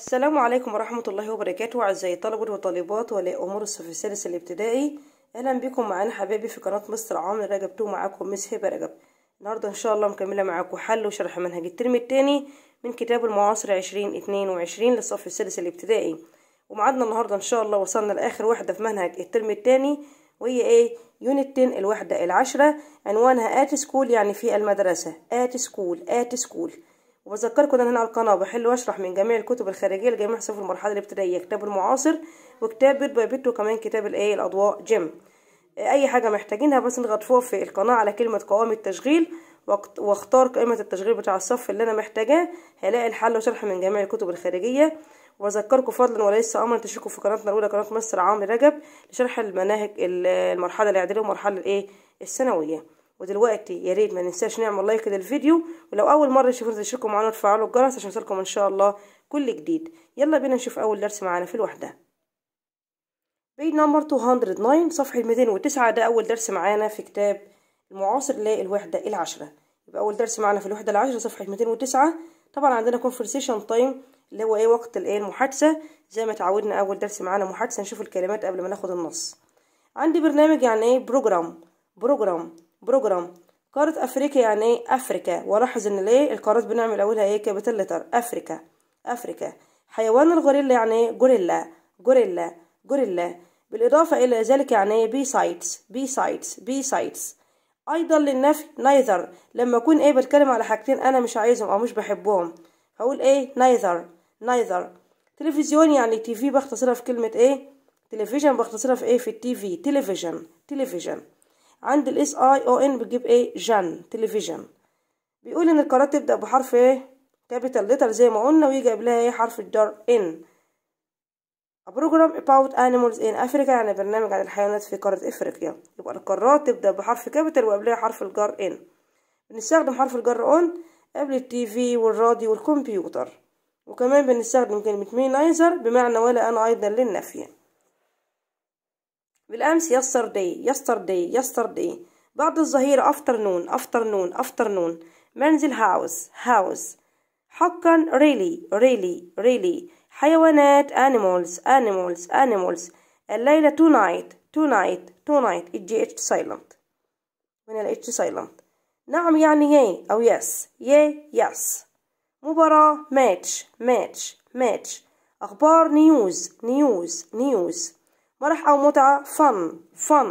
السلام عليكم ورحمة الله وبركاته أعزائي الطلبة والطالبات ولي أمور الصف السادس الابتدائي أهلا بكم معانا حبايبي في قناة مستر عمرو رجب تو معاكم مس هبة رجب النهاردة إن شاء الله مكملة معاكم حل وشرح منهج الترم التاني من كتاب المعاصر عشرين اتنين وعشرين للصف السادس الابتدائي ومعادنا النهاردة إن شاء الله وصلنا لآخر واحدة في منهج الترم التاني وهي إيه يونت 10 الوحدة العشرة عنوانها آت سكول يعني في المدرسة آت سكول آت سكول وبذكركم ان انا على القناه بحل واشرح من جميع الكتب الخارجيه لجميع صف المرحله الابتدائيه كتاب المعاصر وكتاب بيت باي بيت وكمان كتاب الايه الاضواء جيم اي حاجه محتاجينها بس نضغط فوق في القناه على كلمه قوام التشغيل واختار قائمه التشغيل بتاع الصف اللي انا محتاجاه هلاقي الحل وشرح من جميع الكتب الخارجيه وبذكركم فضلا وليس امرا تشتركوا في قناتنا الاولى قناه مصر عامر رجب لشرح المناهج المرحله الاعداديه والمرحله الايه الثانويه ودلوقتي يا ريت ما ننساش نعمل لايك للفيديو ولو اول مره تشوفونا تشتركوا معانا وتفعلوا الجرس عشان يوصلكم ان شاء الله كل جديد يلا بينا نشوف اول درس معانا في الوحده بيج نمبر 209 صفحه 209 ده اول درس معانا في كتاب المعاصر للوحده العشره يبقى اول درس معانا في الوحده العشره صفحه 209 طبعا عندنا كونفرسيشن تايم اللي هو ايه وقت الايه المحادثه زي ما اتعودنا اول درس معانا محادثه نشوف الكلمات قبل ما ناخد النص عندي برنامج يعني ايه بروجرام بروجرام بروجرام قارة أفريقيا يعني إيه أفريكا ولاحظ إن ليه القارات بنعمل أولها إيه كابيتال لتر أفريكا أفريكا حيوان الغوريلا يعني إيه غوريلا غوريلا غوريلا بالإضافة إلى ذلك يعني إيه بي سايتس بي سايتس بي سايتس أيضا للنفي نايذر لما أكون إيه بتكلم على حاجتين أنا مش عايزهم أو مش بحبهم هقول إيه نايذر نايذر تلفزيون يعني تي في بختصرها في كلمة إيه تلفزيون بختصرها في إيه في التي في تلفزيون تلفزيون عند الاس اي او ان بتجيب ايه جان تلفزيون بيقول ان القرارات تبدا بحرف ايه كابيتال ليتر زي ما قلنا ويجي قبلها ايه حرف الدار ان A program about animals in Africa يعني برنامج عن الحيوانات في قارة أفريقيا يبقى القارات تبدأ بحرف كابيتال وقبلها حرف الجر إن بنستخدم حرف الجر أون قبل التي في والراديو والكمبيوتر وكمان بنستخدم كلمة مينايزر بمعنى ولا أنا أيضا للنفي بالامس يستر دي يستر دي يستر دي بعد الظهيرة افترنون افترنون افترنون منزل هاوس هاوس حقا ريلي ريلي ريلي حيوانات animals animals animals الليلة tonight tonight tonight الجي اتش سايلنت من الاتش سايلنت نعم يعني يي او يس يي يس مباراة ماتش ماتش ماتش اخبار نيوز نيوز نيوز مرح أو متعة fun fun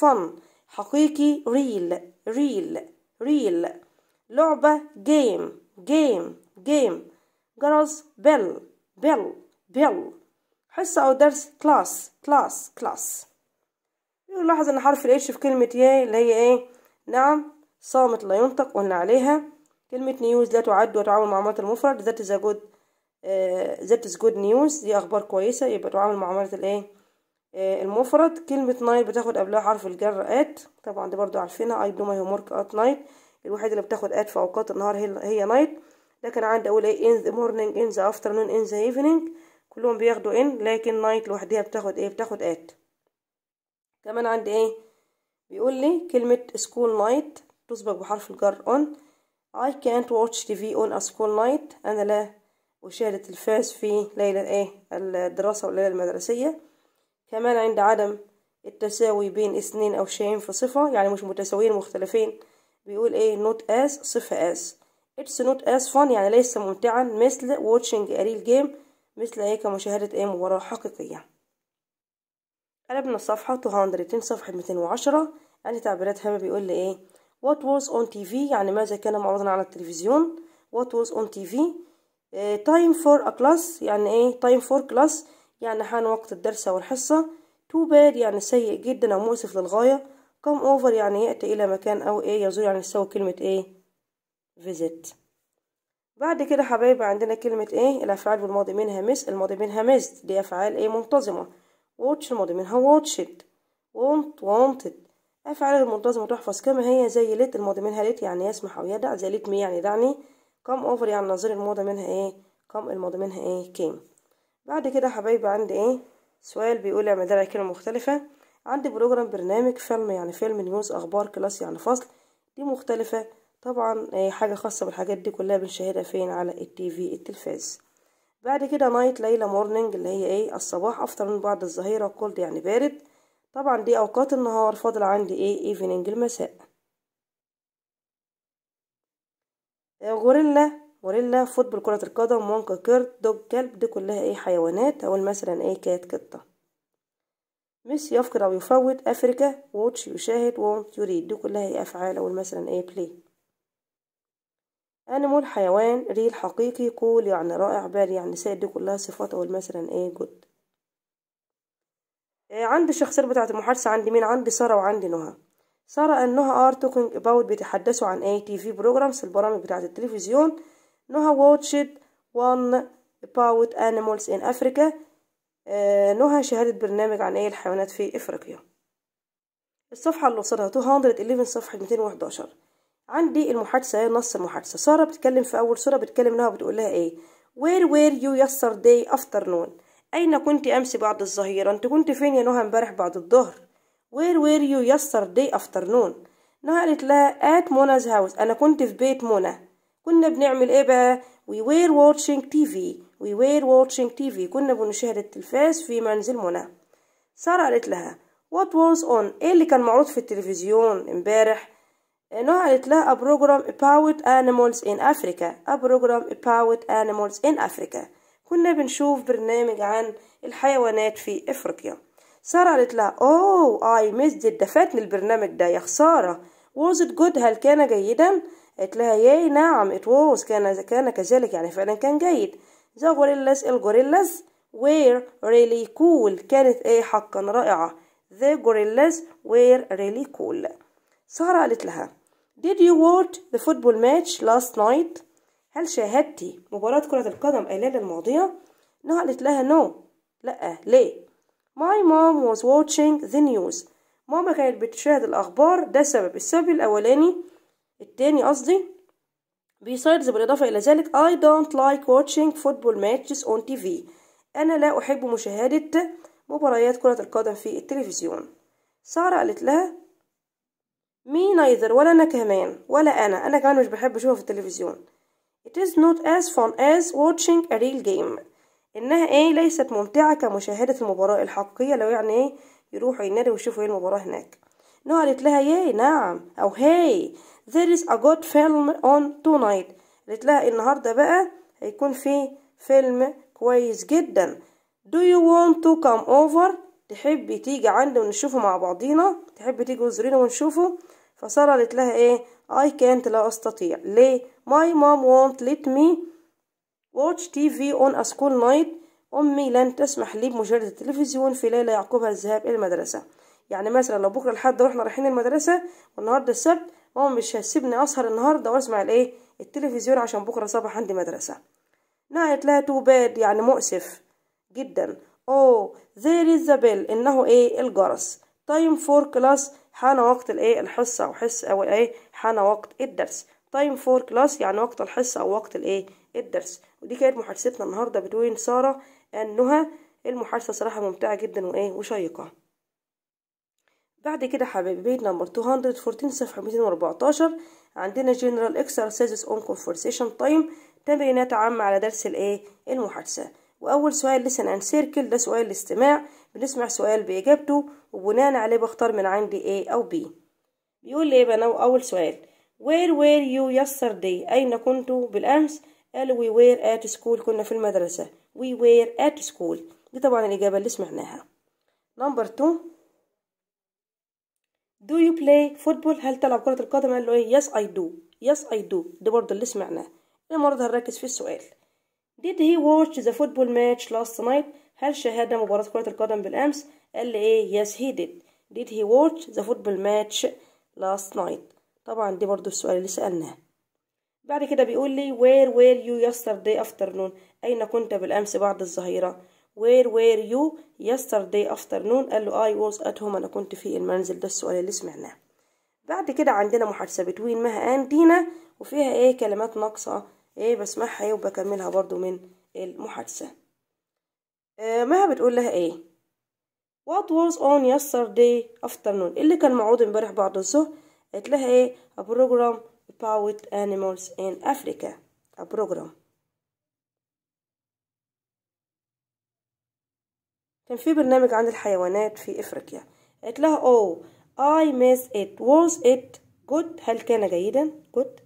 fun حقيقي real real real لعبة game game game جرس bell bell bell حصة أو درس class class class نلاحظ أن حرف الاتش في كلمة يا اللي هي إيه نعم صامت لا ينطق قلنا عليها كلمة نيوز لا تعد وتعامل مع عملة المفرد ذات ذا جود ذات جود نيوز دي أخبار كويسة يبقى تعامل مع عملة الإيه آه، المفرد كلمة نايت بتاخد قبلها حرف الجر ات طبعا دي برضو عارفينها اي دو ماي هومورك ات نايت الوحيدة اللي بتاخد ات في اوقات النهار هي نايت لكن عندي اقول ايه ان ذا مورنينج ان ذا افترنون ان ذا ايفنينج كلهم بياخدوا ان لكن نايت لوحدها بتاخد ايه بتاخد ات كمان عندي ايه بيقول لي كلمة سكول نايت تسبق بحرف الجر اون I can't watch TV on a school night أنا لا أشاهد التلفاز في ليلة إيه الدراسة والليلة المدرسية كمان عند عدم التساوي بين اثنين أو شيئين في صفة يعني مش متساويين مختلفين بيقول ايه نوت اس صفة اس اتس نوت اس فان يعني ليس ممتعا مثل واتشنج اريل جيم مثل ايه كمشاهدة ايه مباراة حقيقية قلبنا الصفحة 200 صفحة 210 يعني تعبيرات هامة بيقول لي ايه واز اون تي في يعني ماذا كان معروضا على التلفزيون وات واز اون تي في تايم فور ا كلاس يعني ايه تايم فور كلاس يعني حان وقت الدرس أو الحصة تو باد يعني سيء جدا أو مؤسف للغاية كم أوفر يعني يأتي إلى مكان أو إيه يزور يعني يسوي كلمة إيه فيزيت بعد كده حبايبي عندنا كلمة إيه الأفعال بالماضي منها مس الماضي منها missed دي أفعال إيه منتظمة واتش الماضي منها واتشت want wanted أفعال المنتظمة تحفظ كما هي زي ليت الماضي منها ليت يعني يسمح أو يدع زي ليت مي يعني دعني كم أوفر يعني نظير الماضي منها إيه كم الماضي منها إيه came بعد كده حبايبي عندي ايه سؤال بيقول اعمل درع كلمة مختلفة عندي بروجرام برنامج فيلم يعني فيلم نيوز اخبار كلاس يعني فصل دي مختلفة طبعا ايه حاجة خاصة بالحاجات دي كلها بنشاهدها فين على التي في التلفاز بعد كده نايت ليلة مورنينج اللي هي ايه الصباح افطر من بعد الظهيرة كولد يعني بارد طبعا دي اوقات النهار فاضل عندي ايه ايفنينج المساء غوريلا آه، غوريلا فوت بالكرة القدم مونكا كيرت دوج كلب دي كلها ايه حيوانات اقول مثلا ايه كات قطة ميسي يفقد او يفوت افريكا واتش يشاهد وونت يريد دي كلها ايه افعال اقول مثلا ايه بلاي انيمال حيوان ريل حقيقي كول يعني رائع بال يعني سائد دي كلها صفات اقول مثلا ايه جود إيه عندي الشخصيات بتاعة المحادثة عندي مين عندي سارة وعندي نهى سارة انها ار توكينج اباوت بيتحدثوا عن ايه تي في بروجرامز البرامج بتاعة التلفزيون واتشد وان one about ان افريكا Africa آه، نهى شهادة برنامج عن أي الحيوانات في إفريقيا الصفحة اللي وصلها 211 صفحة 211 عندي المحادثة نص المحادثة سارة بتتكلم في أول صورة بتتكلم لها بتقول لها إيه Where were you yesterday afternoon أين كنت أمس بعد الظهيرة أنت كنت فين يا نهى امبارح بعد الظهر Where were you yesterday afternoon نهى قالت لها at Mona's house أنا كنت في بيت منى كنا بنعمل ايه بقى we were watching TV we were watching TV كنا بنشاهد التلفاز في منزل منى سارة قالت لها what was on ايه اللي كان معروض في التلفزيون امبارح نهى قالت لها a program about animals in Africa a program about animals in Africa كنا بنشوف برنامج عن الحيوانات في افريقيا سارة قالت لها اوه اي ميسد ده فاتني البرنامج ده يا خسارة was it good هل كان جيدا قالت لها ياي نعم اتوز كان كان كذلك يعني فعلا كان جيد ذا غوريلاز الغوريلاز were really cool كانت ايه حقا رائعة the gorillas were really cool سارة قالت لها did you watch the football match last night هل شاهدتي مباراة كرة القدم الليله الماضية انها قالت لها no لا ليه my mom was watching the news ماما كانت بتشاهد الأخبار ده السبب السبب الأولاني التاني قصدي بيسايدز بالإضافة إلى ذلك I don't like watching football matches on TV أنا لا أحب مشاهدة مباريات كرة القدم في التلفزيون سارة قالت لها مي نايذر ولا أنا كمان ولا أنا أنا كمان مش بحب أشوفها في التلفزيون It is not as fun as watching a real game إنها إيه ليست ممتعة كمشاهدة المباراة الحقيقية لو يعني إيه يروحوا النادي ويشوفوا إيه المباراة هناك نو قالت لها ياي نعم أو هاي there is a good film on tonight قالت لها النهاردة بقى هيكون في فيلم كويس جدا do you want to come over تحبي تيجي عندي ونشوفه مع بعضينا تحبي تيجي وزرينا ونشوفه فسارة قالت لها ايه I can't لا استطيع ليه my mom won't let me watch TV on a school night امي لن تسمح لي بمشاهدة التلفزيون في ليلة يعقبها الذهاب الى المدرسة يعني مثلا لو بكرة الحد رحنا رايحين المدرسة والنهاردة السبت ماما مش هتسيبني اسهر النهارده واسمع الايه التلفزيون عشان بكره صباح عندي مدرسه نعت لها تو باد يعني مؤسف جدا اوه ذير از بيل انه ايه الجرس تايم فور كلاس حان وقت الايه الحصه او حس او ايه حان وقت الدرس تايم فور كلاس يعني وقت الحصه او وقت الايه الدرس ودي كانت محادثتنا النهارده بتوين ساره انها نهى المحادثه صراحه ممتعه جدا وايه وشيقه بعد كده حبايبي بيت نمبر 214 صفحة 214 عندنا جنرال اكسرسايزز اون كونفرسيشن تايم تمرينات عامة على درس الايه المحادثة واول سؤال لسن ان سيركل ده سؤال الاستماع بنسمع سؤال باجابته وبناء عليه بختار من عندي ايه او بي بيقول لي ايه بقى اول سؤال where were you yesterday اين كنتوا بالامس قال we were at school كنا في المدرسة we were at school دي طبعا الاجابة اللي سمعناها نمبر 2 do you play football هل تلعب كرة القدم قال له ايه yes I do yes I do ده برضه اللي سمعناه إيه المرة هنركز في السؤال did he watch the football match last night هل شاهد مباراة كرة القدم بالأمس قال لي ايه yes he did did he watch the football match last night طبعا دي برضه السؤال اللي سألناه بعد كده بيقول لي where were you yesterday afternoon أين كنت بالأمس بعد الظهيرة where were you yesterday afternoon قال له I was at home أنا كنت في المنزل ده السؤال اللي سمعناه بعد كده عندنا محادثة بتوين مها أند دينا وفيها إيه كلمات ناقصة إيه بسمعها إيه وبكملها برضو من المحادثة آه مها بتقول لها إيه What was on yesterday afternoon اللي كان موعود امبارح بعد الظهر قالت لها إيه a program about animals in Africa a program كان في برنامج عن الحيوانات في افريقيا قالت لها اوه اي ميس ات was ات جود هل كان جيدا جود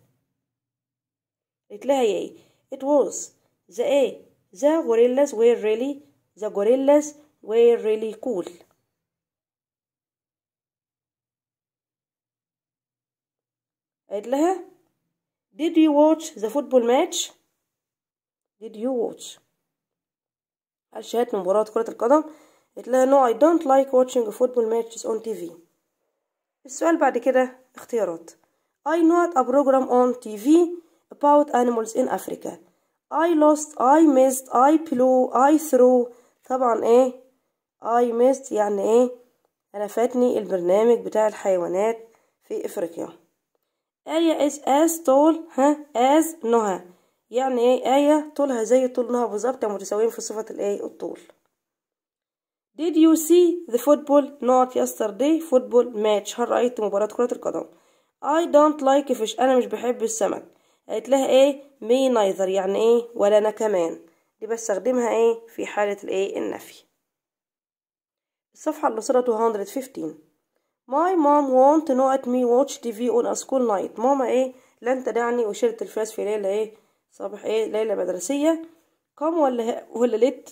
قالت لها ايه it was the a the gorillas were really the gorillas were really cool قالت لها did you watch the football match did you watch اشاهد مباراة كرة القدم قلت لها نو اي دونت لايك واتشينج فوتبول ماتشز اون تي في السؤال بعد كده اختيارات اي نوت ا بروجرام اون تي في اباوت انيمالز ان افريكا اي لوست اي ميست اي بلو اي ثرو طبعا ايه اي ميست يعني ايه انا فاتني البرنامج بتاع الحيوانات في افريقيا ايه از از تول ها از نوها يعني ايه آية طولها زي طول نهار بالظبط يعني متساويين في صفة الايه الطول Did you see the football not yesterday football match هل رأيت مباراة كرة القدم I don't like fish أنا مش بحب السمك قالت لها ايه me neither يعني ايه ولا أنا كمان دي بستخدمها ايه في حالة الايه النفي الصفحة اللي صارت 115 My mom won't not me watch TV on a school night ماما ايه لن تدعني وشير التلفاز في ليلة ايه صباح ايه ليلة مدرسية كوم ولا ولا ليت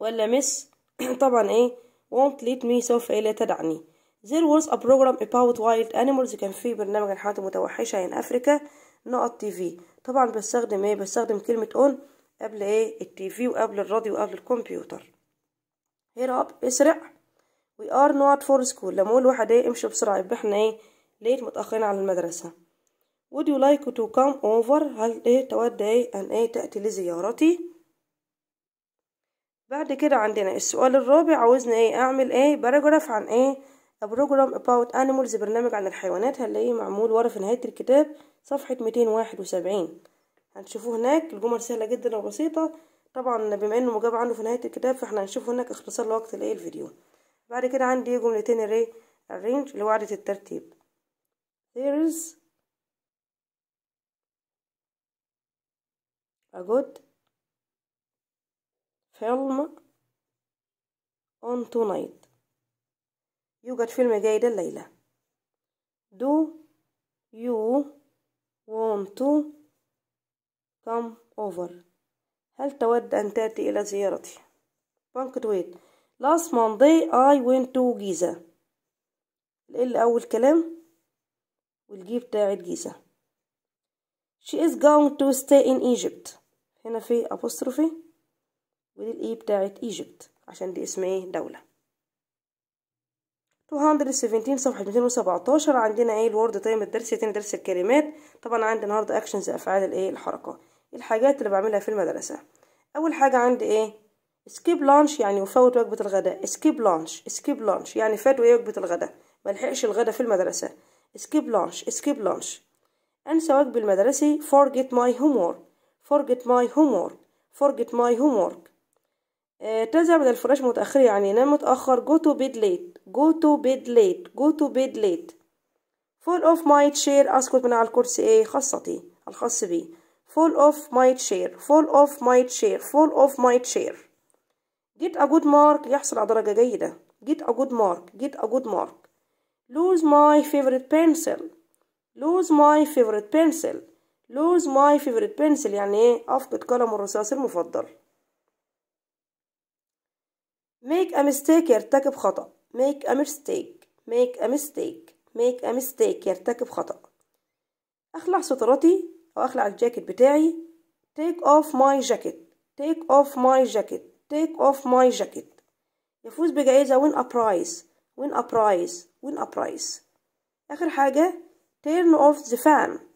ولا مس طبعا ايه won't let me سوف ايه لا تدعني there was a program about wild animals كان في برنامج عن الحيوانات المتوحشة in افريكا نقط تي في طبعا بستخدم ايه بستخدم كلمة اون قبل ايه التي في وقبل الراديو وقبل الكمبيوتر هير اب اسرع وي ار نوت فور سكول لما اقول واحد ايه امشي بسرعة يبقى احنا ايه ليه متأخرين على المدرسة would you like to come over هل ايه تود ايه ان ايه تأتي لزيارتي بعد كده عندنا السؤال الرابع عاوزنا ايه اعمل ايه باراجراف عن ايه A program about animals برنامج عن الحيوانات هنلاقيه معمول ورا في نهاية الكتاب صفحة ميتين واحد وسبعين هنشوفوه هناك الجمل سهلة جدا وبسيطة طبعا بما انه مجاب عنه في نهاية الكتاب فاحنا هنشوف هناك اختصار لوقت الايه الفيديو بعد كده عندي جملتين الري arrange لوعدة الترتيب there is a good film on tonight يوجد فيلم جيد الليلة do you want to come over هل تود أن تأتي إلى زيارتي banquet last Monday I went to Giza الأول أول كلام والجي بتاعت جيزة she is going to stay in Egypt هنا في أبوستروفي ودي الإي e بتاعت ايجيبت عشان دي اسم ايه دولة 217 صفحة 217 عندنا ايه الورد تايم الدرس تاني درس الكلمات طبعا عندي النهاردة اكشنز افعال الايه الحركة إيه الحاجات اللي بعملها في المدرسة اول حاجة عندي ايه سكيب لانش يعني وفوت وجبة الغداء سكيب لانش سكيب لانش يعني فات ايه وجبة الغداء ملحقش الغداء في المدرسة سكيب لانش سكيب لانش انسى واجبي المدرسي forget my homework forget my homework forget my homework آه تذهب إلى الفراش متأخر يعني نام متأخر go to bed late go to bed late go to bed late fall off my chair أسقط من على الكرسي إيه خاصتي الخاص بي fall off my chair fall off my chair fall off my chair get a good mark يحصل على درجة جيدة get a good mark get a good mark lose my favorite pencil lose my favorite pencil lose my favorite pencil يعني ايه افقد قلم الرصاص المفضل make a mistake يرتكب خطأ make a mistake make a mistake make a mistake يرتكب خطأ اخلع سترتي او اخلع الجاكيت بتاعي take off my jacket take off my jacket take off my jacket يفوز بجائزة win a prize win a prize win a prize اخر حاجة turn off the fan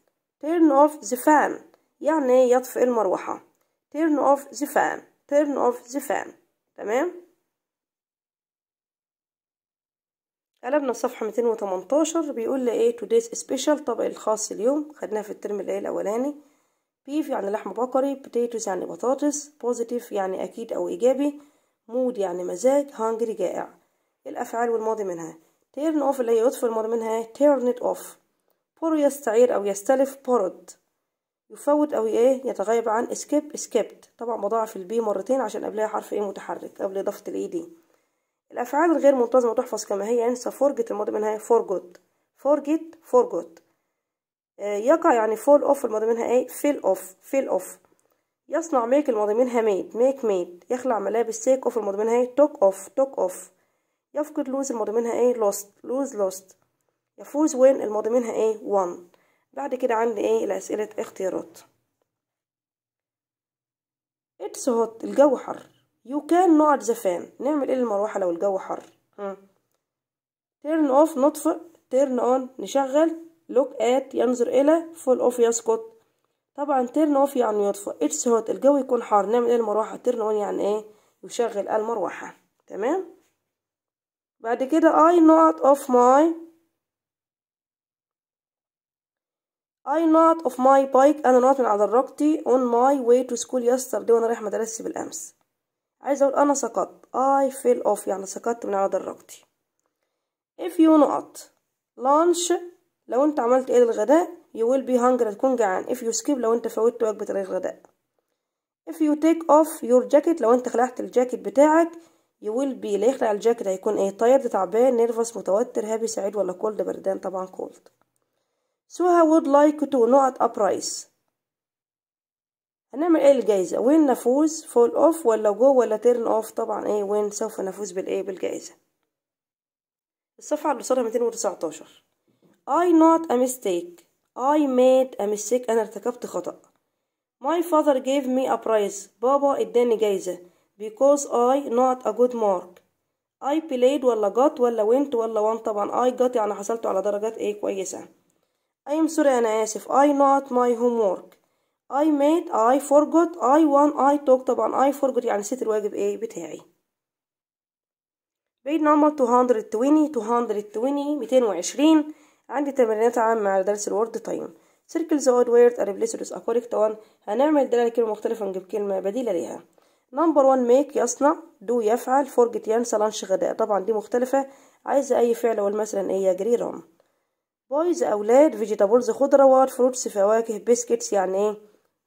turn off the fan يعني يطفئ المروحة turn off the fan turn off the fan تمام قلبنا الصفحة 218 بيقول لي ايه today's special طبق الخاص اليوم خدناه في الترم ايه الاولاني beef يعني لحم بقري potatoes يعني بطاطس positive يعني اكيد او ايجابي mood يعني مزاج hungry جائع إيه الافعال والماضي منها turn off اللي هي يطفي الماضي منها turn it off بورو يستعير أو يستلف بورد يفوت أو إيه يتغيب عن اسكيب اسكيبت طبعا بضاعف البي مرتين عشان قبلها حرف إيه متحرك قبل إضافة الإي دي e الأفعال الغير منتظمة تحفظ كما هي انسى فورجت الماضي منها فورجوت فورجت فورجوت يقع يعني فول اوف الماضي منها ايه فيل اوف فيل اوف يصنع ميك الماضي منها ميد ميك ميد يخلع ملابس سيك اوف الماضي منها ايه توك اوف توك اوف يفقد لوز الماضي منها ايه لوست لوز لوست يفوز وين الماضي منها ايه وان بعد كده عندي ايه الأسئلة اختيارات اتس هوت الجو حر يو كان ذا فان نعمل ايه للمروحة لو الجو حر تيرن اوف نطفئ تيرن اون نشغل لوك ات ينظر الى فول اوف يسقط طبعا تيرن اوف يعني يطفئ اتس هوت الجو يكون حار نعمل ايه المروحه تيرن اون يعني ايه يشغل المروحه تمام بعد كده I not اوف ماي I not of my bike أنا نقعت من على دراجتي on my way to school yesterday وأنا رايح مدرستي بالأمس عايز أقول أنا سقطت I fell off يعني سقطت من على دراجتي if you نقط lunch لو أنت عملت إيه للغداء you will be hungry تكون جعان if you skip لو أنت فوتت وجبة الغداء if you take off your jacket لو أنت خلعت الجاكيت بتاعك you will be اللي يخلع الجاكيت هيكون إيه tired تعبان nervous متوتر happy سعيد ولا cold بردان طبعا cold So I would like to نوت a price هنعمل ايه الجايزة وين نفوز فول اوف ولا جو ولا تيرن اوف طبعا ايه وين سوف نفوز بالايه بالجائزة الصفحة اللي ميتين 219 I not a mistake I made a mistake أنا ارتكبت خطأ My father gave me a prize بابا اداني جايزة because I not a good mark I played ولا got ولا went ولا won طبعا I got يعني حصلت على درجات ايه كويسة I am sorry أنا آسف I not my homework I made I forgot I won I talk طبعا I forgot يعني نسيت الواجب ايه بتاعي page number 220 220 220 عندي تمرينات عامة على درس الورد تايم circle the odd word and replace with a correct one هنعمل دلالة كلمة مختلفة نجيب كلمة بديلة ليها number one make يصنع do يفعل forget ينسى لانش غداء طبعا دي مختلفة عايزة أي فعل مثلا إيه يجري رام بويز أولاد فيجيتابلز خضروات فروتس فواكه بسكتس يعني ايه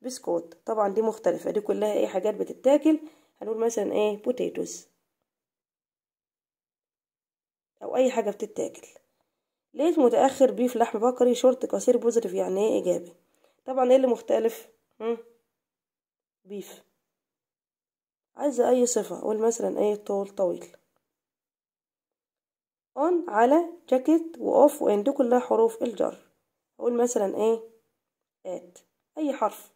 بسكوت طبعا دي مختلفة دي كلها ايه حاجات بتتاكل هنقول مثلا ايه بوتيتوز أو أي حاجة بتتاكل ليت متأخر بيف لحم بقري شورت قصير بوزيتيف يعني ايه إيجابي طبعا ايه اللي مختلف هم؟ بيف عايزة أي صفة أقول مثلا ايه طول طويل on على جاكيت واوف و دي كلها حروف الجر أقول مثلا ايه at اي حرف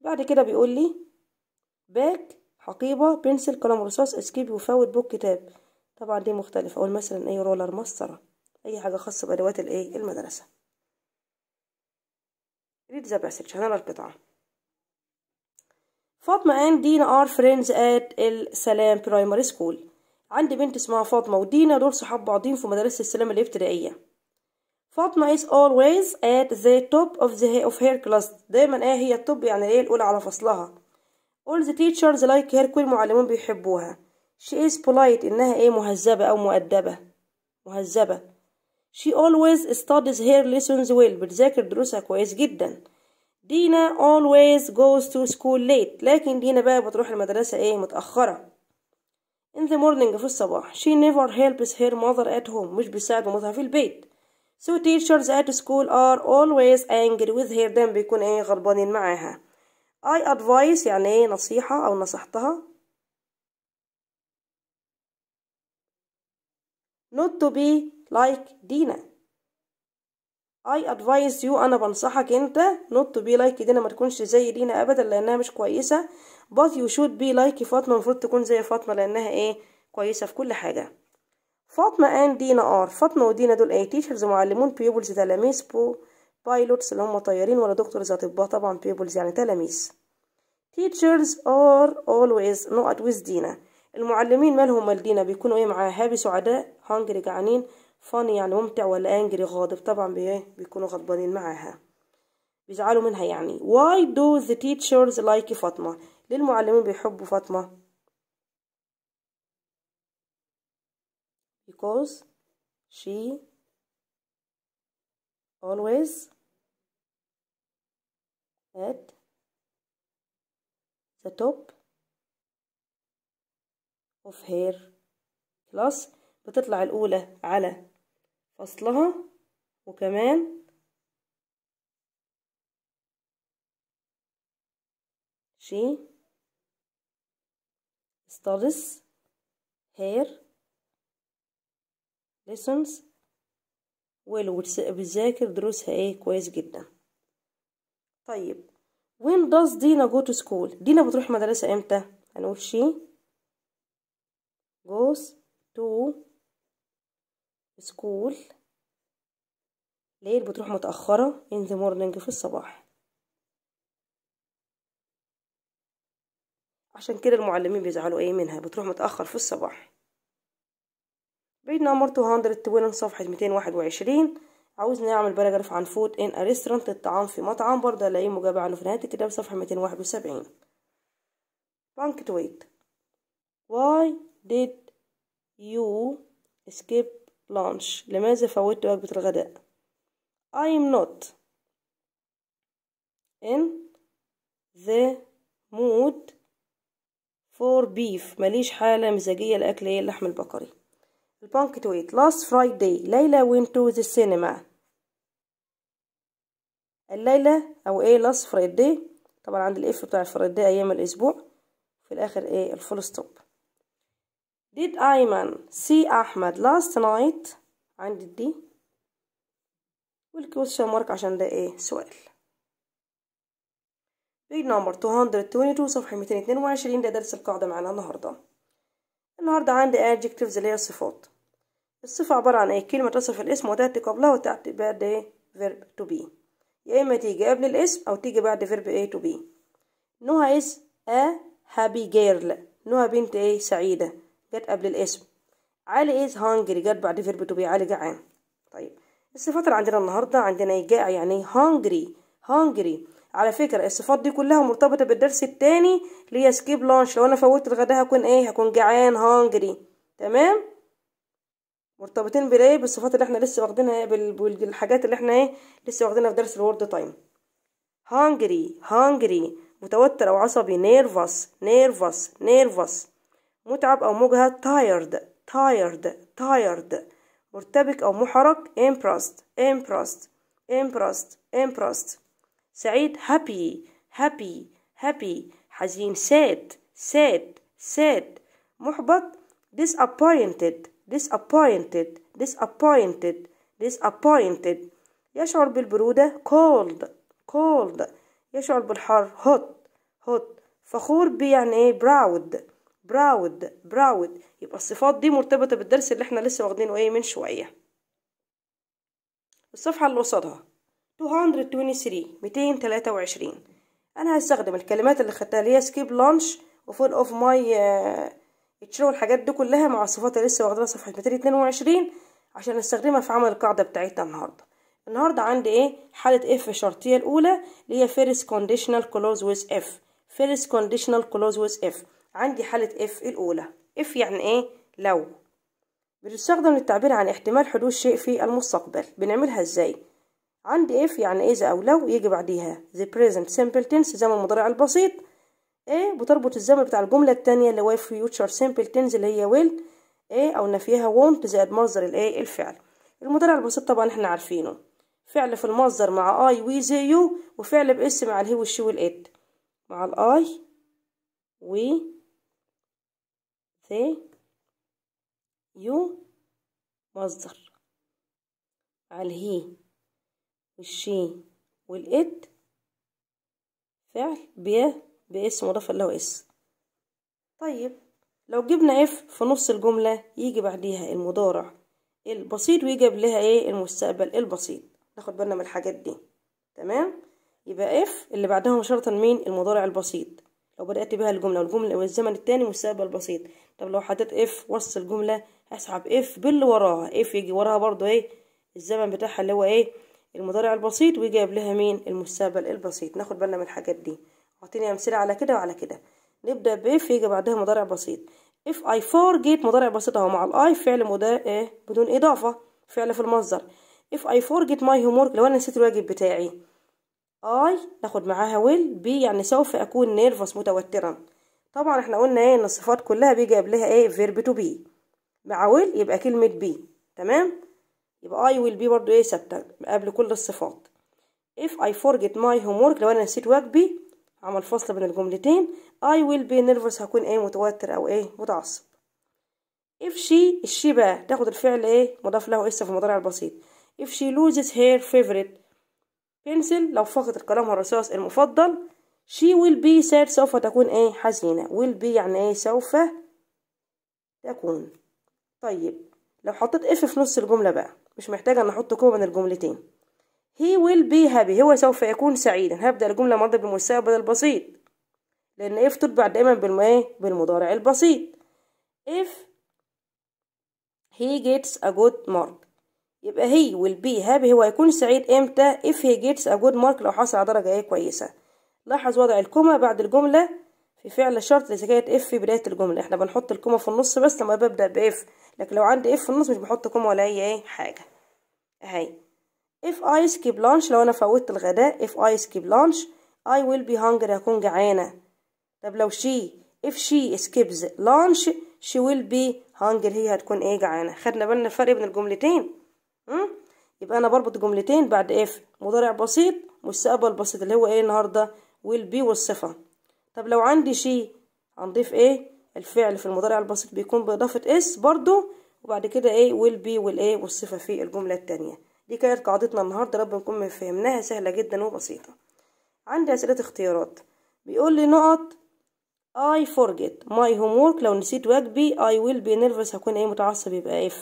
بعد كده بيقول لي باك حقيبة بنسل قلم رصاص اسكيب وفاوت بوك كتاب طبعا دي مختلفة اقول مثلا ايه رولر مسطرة اي حاجة خاصة بادوات الايه المدرسة read the passage هنقرا القطعة فاطمة and Dina are friends at السلام primary school عندي بنت اسمها فاطمة ودينا دول صحاب بعضين في مدرسة السلام الابتدائية فاطمة is always at the top of, the, of her class دايما ايه هي التوب يعني ايه الأولى على فصلها all the teachers like her كل المعلمين بيحبوها she is polite انها ايه مهذبة او مؤدبة مهذبة she always studies her lessons well بتذاكر دروسها كويس جدا دينا always goes to school late لكن دينا بقى بتروح المدرسة ايه متأخرة in the morning في الصباح she never helps her mother at home مش بيساعد مامتها في البيت so teachers at school are always angry with her دايما بيكون ايه غضبانين معاها I advise يعني ايه نصيحة او نصحتها not to be like دينا I advise you أنا بنصحك أنت not to be like دينا ما تكونش زي دينا أبدا لأنها مش كويسة but you should be like فاطمة المفروض تكون زي فاطمة لأنها إيه كويسة في كل حاجة فاطمة and دينا are فاطمة ودينا دول إيه teachers معلمون pupils تلاميذ بو بايلوتس اللي هم طيارين ولا دكتورز أطباء طبعا pupils يعني تلاميذ teachers are always not with دينا المعلمين مالهم مال دينا بيكونوا إيه معاها هابي سعداء hungry جعانين فاني يعني ممتع ولا انجري غاضب طبعا إيه؟ بيكونوا غضبانين معاها بيزعلوا منها يعني why do the teachers like فاطمة ليه المعلمين بيحبوا فاطمة because she always at the top of her class بتطلع الأولى على فصلها وكمان she studies hair lessons ولو بتذاكر دروسها ايه كويس جدا طيب when does دينا go to school دينا بتروح مدرسة امتى هنقول she goes to school ليل بتروح متأخرة in the morning في الصباح عشان كده المعلمين بيزعلوا ايه منها بتروح متأخر في الصباح بيج نمبر 220 صفحة 221 عاوز نعمل باراجراف عن فود ان اريسترانت الطعام في مطعم برضه الاقي مجابة عنه في نهاية الكتاب صفحة 271 ويت why did you skip lunch لماذا فوتت وجبة الغداء I am not in the mood فور بيف ماليش حالة مزاجية لأكل ايه اللحم البقري البانكتويت لاست فرايداي ليلى وين تو ذا سينما الليلة أو ايه لاست فرايداي طبعا عند الاف بتاع Friday أيام الأسبوع في الآخر ايه الفول ستوب ديد أيمن سي أحمد لاست نايت عند الدي والكوشن مارك عشان ده ايه سؤال بيج نمبر 222 صفحة 222 ده درس القاعدة معانا النهاردة النهاردة عندي adjectives اللي هي الصفات الصفة عبارة عن أي كلمة تصف الاسم وتأتي قبلها وتأتي بعد إيه verb to be يا إما تيجي قبل الاسم أو تيجي بعد verb إيه to be نوها إز a happy girl نوها بنت إيه سعيدة جت قبل الاسم علي إز hungry جت بعد verb to be علي جعان طيب الصفات اللي عندنا النهاردة عندنا إيه؟ جائع يعني hungry hungry على فكرة الصفات دي كلها مرتبطة بالدرس التاني اللي هي سكيب لانش لو انا فوتت الغداء هكون ايه هكون جعان هانجري تمام مرتبطين بالايه بالصفات اللي احنا لسه واخدينها بالحاجات اللي احنا ايه لسه واخدينها في درس الورد تايم هانجري هانجري متوتر او عصبي نيرفس نيرفس نيرفس متعب او مجهد تايرد تايرد تايرد مرتبك او محرك امبرست امبرست امبرست امبرست سعيد happy happy happy حزين sad sad sad محبط disappointed disappointed disappointed disappointed يشعر بالبرودة cold cold يشعر بالحر hot hot فخور بي يعني ايه proud proud proud يبقى الصفات دي مرتبطة بالدرس اللي احنا لسه واخدينه ايه من شوية الصفحة اللي وصلها 223 223 انا هستخدم الكلمات اللي خدتها اللي هي سكيب لانش وفول اوف آه، ماي اتشرو والحاجات دي كلها مع الصفات اللي لسه واخدها صفحه 222 عشان استخدمها في عمل القاعده بتاعتنا النهارده النهارده عندي ايه حاله اف الشرطيه الاولى اللي هي فيرست كونديشنال كلوز ويز اف فيرست كونديشنال كلوز ويز اف عندي حاله اف الاولى اف يعني ايه لو بتستخدم للتعبير عن احتمال حدوث شيء في المستقبل بنعملها ازاي عندي if يعني إذا أو لو يجي بعديها the present simple tense زمن المضارع البسيط إيه بتربط الزمن بتاع الجملة التانية اللي هو future simple tense اللي هي will إيه أو نفيها won't زائد مصدر الإيه الفعل المضارع البسيط طبعا إحنا عارفينه فعل في المصدر مع I we زي you وفعل بإس مع الهي والشي والإت مع الآي we they you مصدر مع الهي والشين والإد فعل ب باس مضاف له اس طيب لو جبنا اف في نص الجملة يجي بعديها المضارع البسيط ويجي قبلها ايه المستقبل البسيط ناخد بالنا من الحاجات دي تمام يبقى اف اللي بعدها مباشرة مين المضارع البسيط لو بدأت بها الجملة والجملة والزمن التاني مستقبل بسيط طب لو حطيت اف وسط الجملة هسحب اف باللي وراها اف يجي وراها برضو ايه الزمن بتاعها اللي هو ايه المضارع البسيط ويجي قبلها مين المستقبل البسيط ناخد بالنا من الحاجات دي اعطيني امثله على كده وعلى كده نبدا باف يجي بعدها مضارع بسيط اف اي فور جيت مضارع بسيط اهو مع الاي فعل مدا... إيه بدون اضافه فعل في المصدر اف اي فور جيت ماي هوم لو انا نسيت الواجب بتاعي اي ناخد معاها ويل بي يعني سوف اكون نيرفس متوترا طبعا احنا قلنا ايه ان الصفات كلها بيجي قبلها ايه فيرب تو بي مع ويل يبقى كلمه بي تمام يبقى I will be برضو ايه ثابته قبل كل الصفات if I forget my homework لو انا نسيت واجبي عمل فصل بين الجملتين I will be nervous هكون ايه متوتر او ايه متعصب if she الشي بقى تاخد الفعل ايه مضاف له اس في المضارع البسيط if she loses her favorite pencil لو فقدت القلم والرصاص المفضل she will be sad سوف تكون ايه حزينة will be يعني ايه سوف تكون طيب لو حطيت اف في نص الجملة بقى مش محتاجة ان احط كوبا بين الجملتين he will be happy هو سوف يكون سعيدا هبدأ الجملة ماضية بالمستقبل البسيط لأن if تتبع دايما بالما إيه؟ بالمضارع البسيط if he gets a good mark يبقى he will be happy هو هيكون سعيد امتى if he gets a good mark لو حصل على درجة ايه كويسة لاحظ وضع الكومة بعد الجملة في فعل شرط لزكاية اف في بداية الجملة احنا بنحط الكومة في النص بس لما ببدأ باف لكن لو عندي اف في النص مش بحط كومة ولا اي إيه حاجة اهي اف I skip lunch لو انا فوتت الغداء اف اي سكيب لانش اي ويل بي هانجر هكون جعانة طب لو شي اف شي سكيبز لانش شي ويل بي هانجر هي هتكون ايه جعانة خدنا بالنا الفرق بين الجملتين م? يبقى انا بربط جملتين بعد اف مضارع بسيط مستقبل بسيط اللي هو ايه النهاردة ويل بي والصفة طب لو عندي شي هنضيف ايه الفعل في المضارع البسيط بيكون باضافه اس برضو وبعد كده ايه ويل بي والايه والصفه في الجمله الثانيه دي كانت قاعدتنا النهارده رب نكون فهمناها سهله جدا وبسيطه عندي اسئله اختيارات بيقول لي نقط I forget my homework لو نسيت واجبي I will be nervous هكون ايه متعصب يبقى F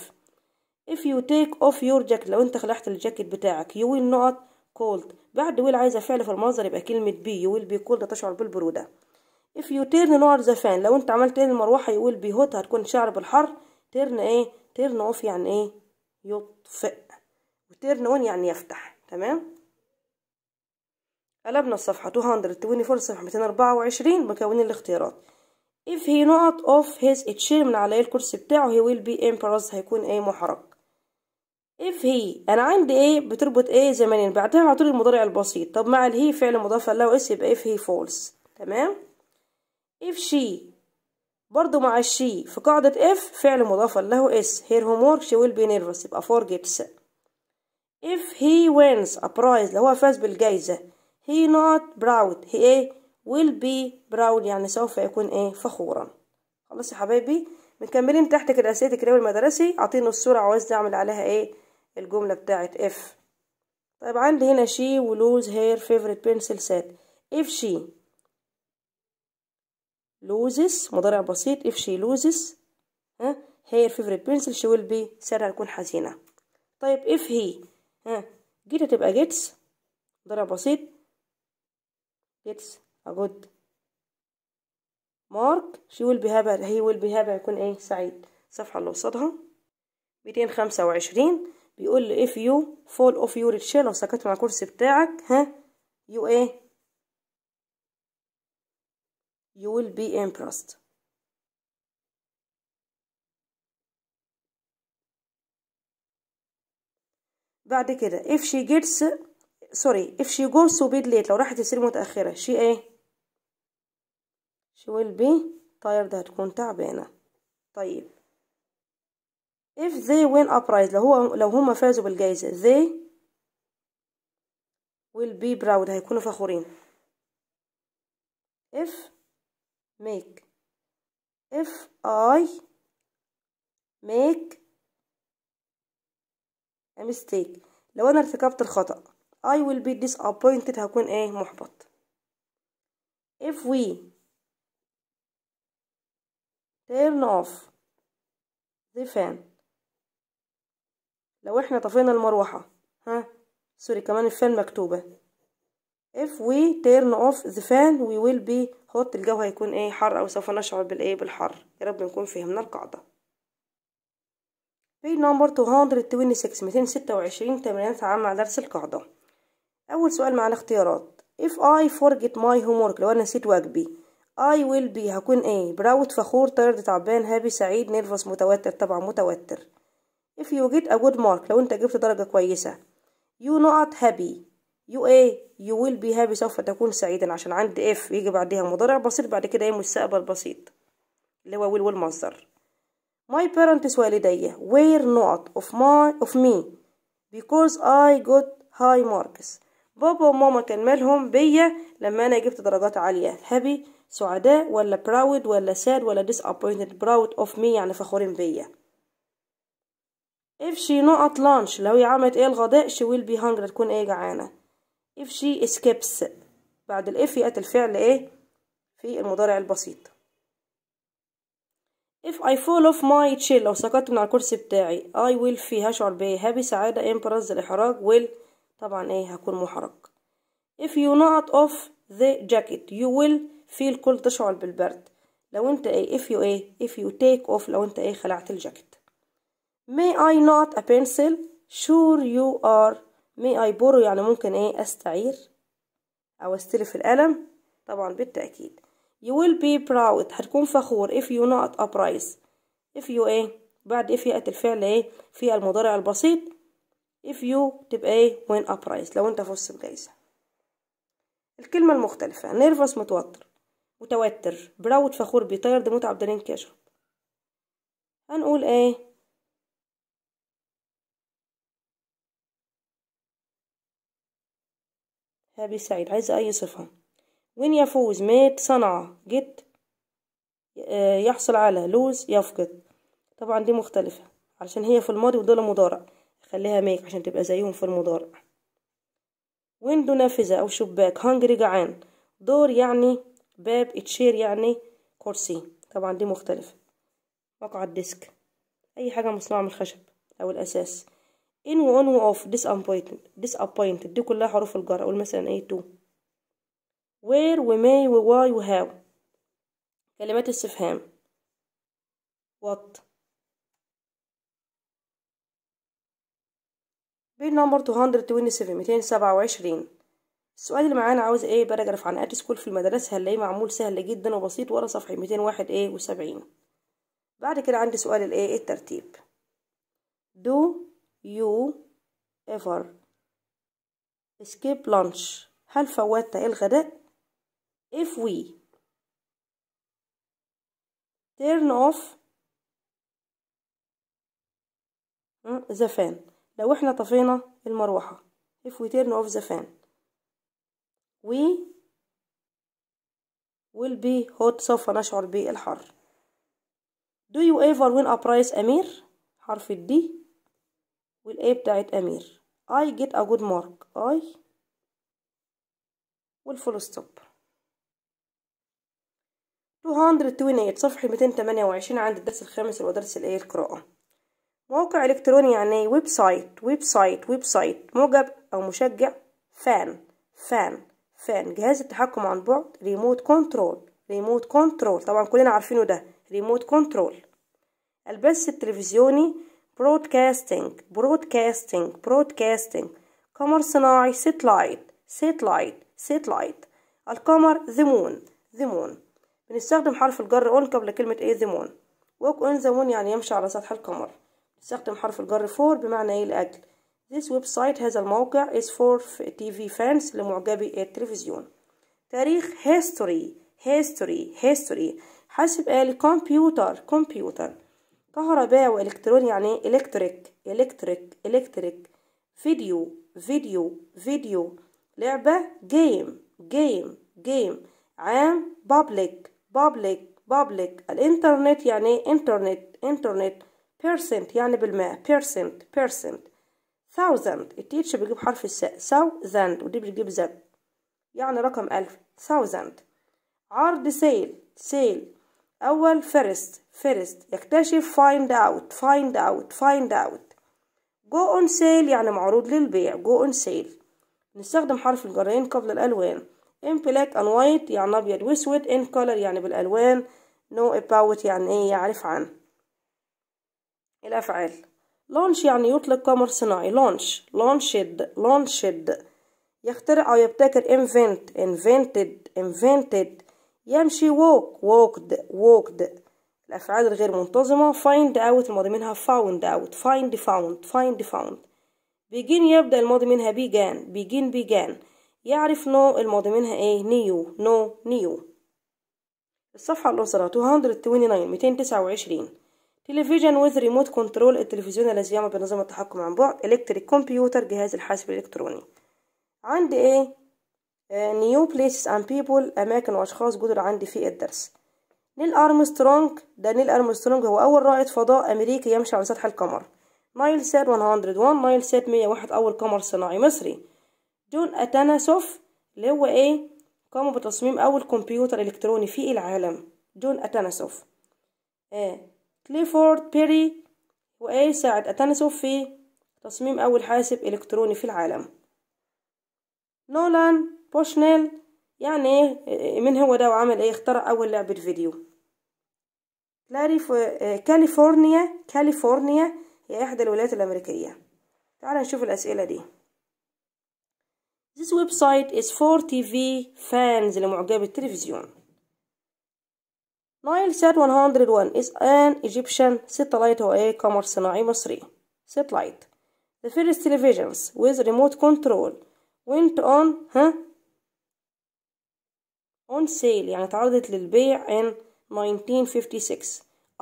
if you take off your jacket لو انت خلعت الجاكيت بتاعك you will not cold بعد will عايزة فعل في المصدر يبقى كلمة be you will be cold تشعر بالبرودة if you turn نوع the fan لو انت عملت ايه المروحة you will be hot هتكون شعر بالحر turn ايه turn off يعني ايه يطفئ وتيرن اون يعني يفتح تمام قلبنا الصفحة 224 صفحة 224 مكونين الاختيارات if he not off his chair من على الكرسي بتاعه he will be impressed هيكون ايه محرج اف هي انا عندي ايه بتربط ايه زمانين بعدها على طول المضارع البسيط طب مع الهي فعل مضاف له اس يبقى اف هي فولس تمام اف شي برضو مع الشي في قاعدة اف فعل مضاف له اس هوم homework شي ويل بي نيرفس يبقى forgets اف هي وينز ا برايز لو هو فاز بالجايزة هي نوت براود هي ايه ويل بي براود يعني سوف يكون ايه فخورا خلاص يا حبايبي مكملين تحت كده اسئله الكتاب المدرسي اعطيني الصوره عاوز اعمل عليها ايه الجملة بتاعت اف طيب عندي هنا شي ولوز هير فيفرت بنسل سات اف شي لوزس مضارع بسيط اف شي لوزس ها هير فيفرت بنسل شي ويل بي سات هتكون حزينة طيب اف هي ها جيت هتبقى جيتس مضارع بسيط جيتس اجود مارك شي ويل بي هابر هي ويل بي هابر هيكون ايه سعيد صفحة اللي قصادها 225 بيقول لي if you fall off your chair لو سكت مع الكرسي بتاعك ها you ايه you will be impressed بعد كده if she gets sorry if she goes to bed late لو راحت تسرير متأخرة she ايه she will be tired هتكون تعبانة طيب if they win a prize لو هو لو هما فازوا بالجائزة they will be proud هيكونوا فخورين if make if I make a mistake لو أنا ارتكبت الخطأ I will be disappointed هكون ايه محبط if we turn off the fan لو احنا طفينا المروحة ها سوري كمان الفان مكتوبة if we turn off the fan we will be hot الجو هيكون ايه حر او سوف نشعر بالايه بالحر يا رب نكون فهمنا القاعدة في نمبر 226 226 تمرين تعامل مع درس القاعدة اول سؤال معنا اختيارات if I forget my homework لو انا نسيت واجبي I will be هكون ايه براود فخور طرد تعبان هابي سعيد نيرفس متوتر طبعا متوتر if you get a good mark لو انت جبت درجة كويسة you not happy you a you will be happy سوف تكون سعيدا عشان عند if يجي بعدها مضارع بسيط بعد كده ايه مستقبل بسيط اللي هو will والمصدر my parents والدي were not of my of me because I got high marks بابا وماما كان مالهم بيا لما انا جبت درجات عالية happy سعداء ولا proud ولا sad ولا disappointed proud of me يعني فخورين بيا if she not lunch لو هي عملت ايه الغداء she will be hungry تكون ايه جعانة if she skips بعد الاف يأتي الفعل ايه في المضارع البسيط if I fall off my chair لو سقطت من على الكرسي بتاعي I will في هشعر بايه happy سعادة امبرز الإحراج will طبعا ايه هكون محرج if you not off the jacket you will feel cold تشعر بالبرد لو انت ايه if you ايه if you take off لو انت ايه خلعت الجاكيت may I not a pencil sure you are may I borrow يعني ممكن ايه استعير او استلف القلم طبعا بالتأكيد you will be proud هتكون فخور if you not a prize if you ايه بعد if إيه يأتي الفعل ايه في المضارع البسيط if you تبقى ايه win a prize لو انت فزت بجايزة الكلمة المختلفة نيرفس متوتر متوتر براود فخور بيطير دموع عبد الرحيم هنقول ايه أبي سعيد عايزة أي صفة وين يفوز ميت صنع جت آه، يحصل على لوز يفقد طبعا دي مختلفة علشان هي في الماضي ودول مضارع خليها ميك عشان تبقى زيهم في المضارع ويندو نافذة أو شباك هنجري جعان دور يعني باب تشير يعني كرسي طبعا دي مختلفة مقعد ديسك أي حاجة مصنوعة من الخشب أو الأساس in و on و off disappointed disappointed دي كلها حروف الجر اقول مثلا ايه تو where و may و why و how كلمات استفهام what بين نمبر 227 227 السؤال اللي معانا عاوز ايه باراجراف عن ات سكول في المدرسة هنلاقيه معمول سهل جدا وبسيط ورا صفحة 201 ايه و70 بعد كده عندي سؤال الايه الترتيب do you ever escape lunch هل فوتت الغداء if we turn off the fan لو احنا طفينا المروحة if we turn off the fan we will be hot سوف نشعر بالحر do you ever win a prize أمير حرف الدي والإيه بتاعت أمير I get a good mark I والفول ستوب 228 صفحة 228 عند الدرس الخامس اللي هو درس الإيه القراءة موقع إلكتروني يعني ويب سايت ويب سايت ويب سايت موجب أو مشجع فان فان فان جهاز التحكم عن بعد ريموت كنترول ريموت كنترول طبعا كلنا عارفينه ده ريموت كنترول البث التلفزيوني broadcasting broadcasting broadcasting قمر صناعي satellite satellite satellite القمر the moon the moon بنستخدم حرف الجر on قبل كلمة ايه the moon walk on the moon يعني يمشي على سطح القمر بنستخدم حرف الجر for بمعنى ايه لأجل this website هذا الموقع is for TV fans لمعجبي التلفزيون تاريخ history history history حاسب آلي كمبيوتر كمبيوتر كهرباء والكترون يعني ايه الكتريك الكتريك الكتريك فيديو فيديو فيديو لعبة جيم جيم جيم عام بابليك بابليك بابليك الانترنت يعني ايه انترنت انترنت بيرسنت يعني بالمئة بيرسنت بيرسنت ثاوزند التيتش بيجيب حرف الساء ثاوزند ودي بتجيب زد يعني رقم ألف ثاوزند عرض سيل سيل أول first first يكتشف find out find out find out go on sale يعني معروض للبيع go on sale نستخدم حرف الجرين قبل الألوان in black and white يعني أبيض وأسود in color يعني بالألوان know about يعني إيه يعرف عنه الأفعال launch يعني يطلق قمر صناعي launch launched launched يخترع أو يبتكر invent invented invented يمشي walk walked walked الأفعال الغير منتظمة find out الماضي منها found out find found find found begin يبدأ الماضي منها began begin began يعرف نو الماضي منها ايه new نو new الصفحة الأخرى 229 229 تلفزيون with remote control التلفزيون الذي يعمل بنظام التحكم عن بعد electric computer جهاز الحاسب الإلكتروني عندي ايه نيو بليسز اند بيبل اماكن واشخاص جدد عندي في الدرس نيل ارمسترونج ده نيل ارمسترونج هو اول رائد فضاء امريكي يمشي على سطح القمر نايل سات 101 نايل سات 101 اول قمر صناعي مصري جون اتاناسوف اللي هو ايه قام بتصميم اول كمبيوتر الكتروني في العالم جون اتاناسوف آه. كليفورد بيري وايه ساعد اتاناسوف في تصميم اول حاسب الكتروني في العالم نولان بوشنيل يعني ايه من هو ده وعمل ايه اخترع اول لعبة فيديو كاليفورنيا كاليفورنيا هي احدى الولايات الامريكية تعال نشوف الاسئلة دي This website is for TV fans لمعجبي التلفزيون نايل سات 101 is an Egyptian satellite هو ايه قمر صناعي مصري satellite The first televisions with remote control went on huh? on sale يعني اتعرضت للبيع in 1956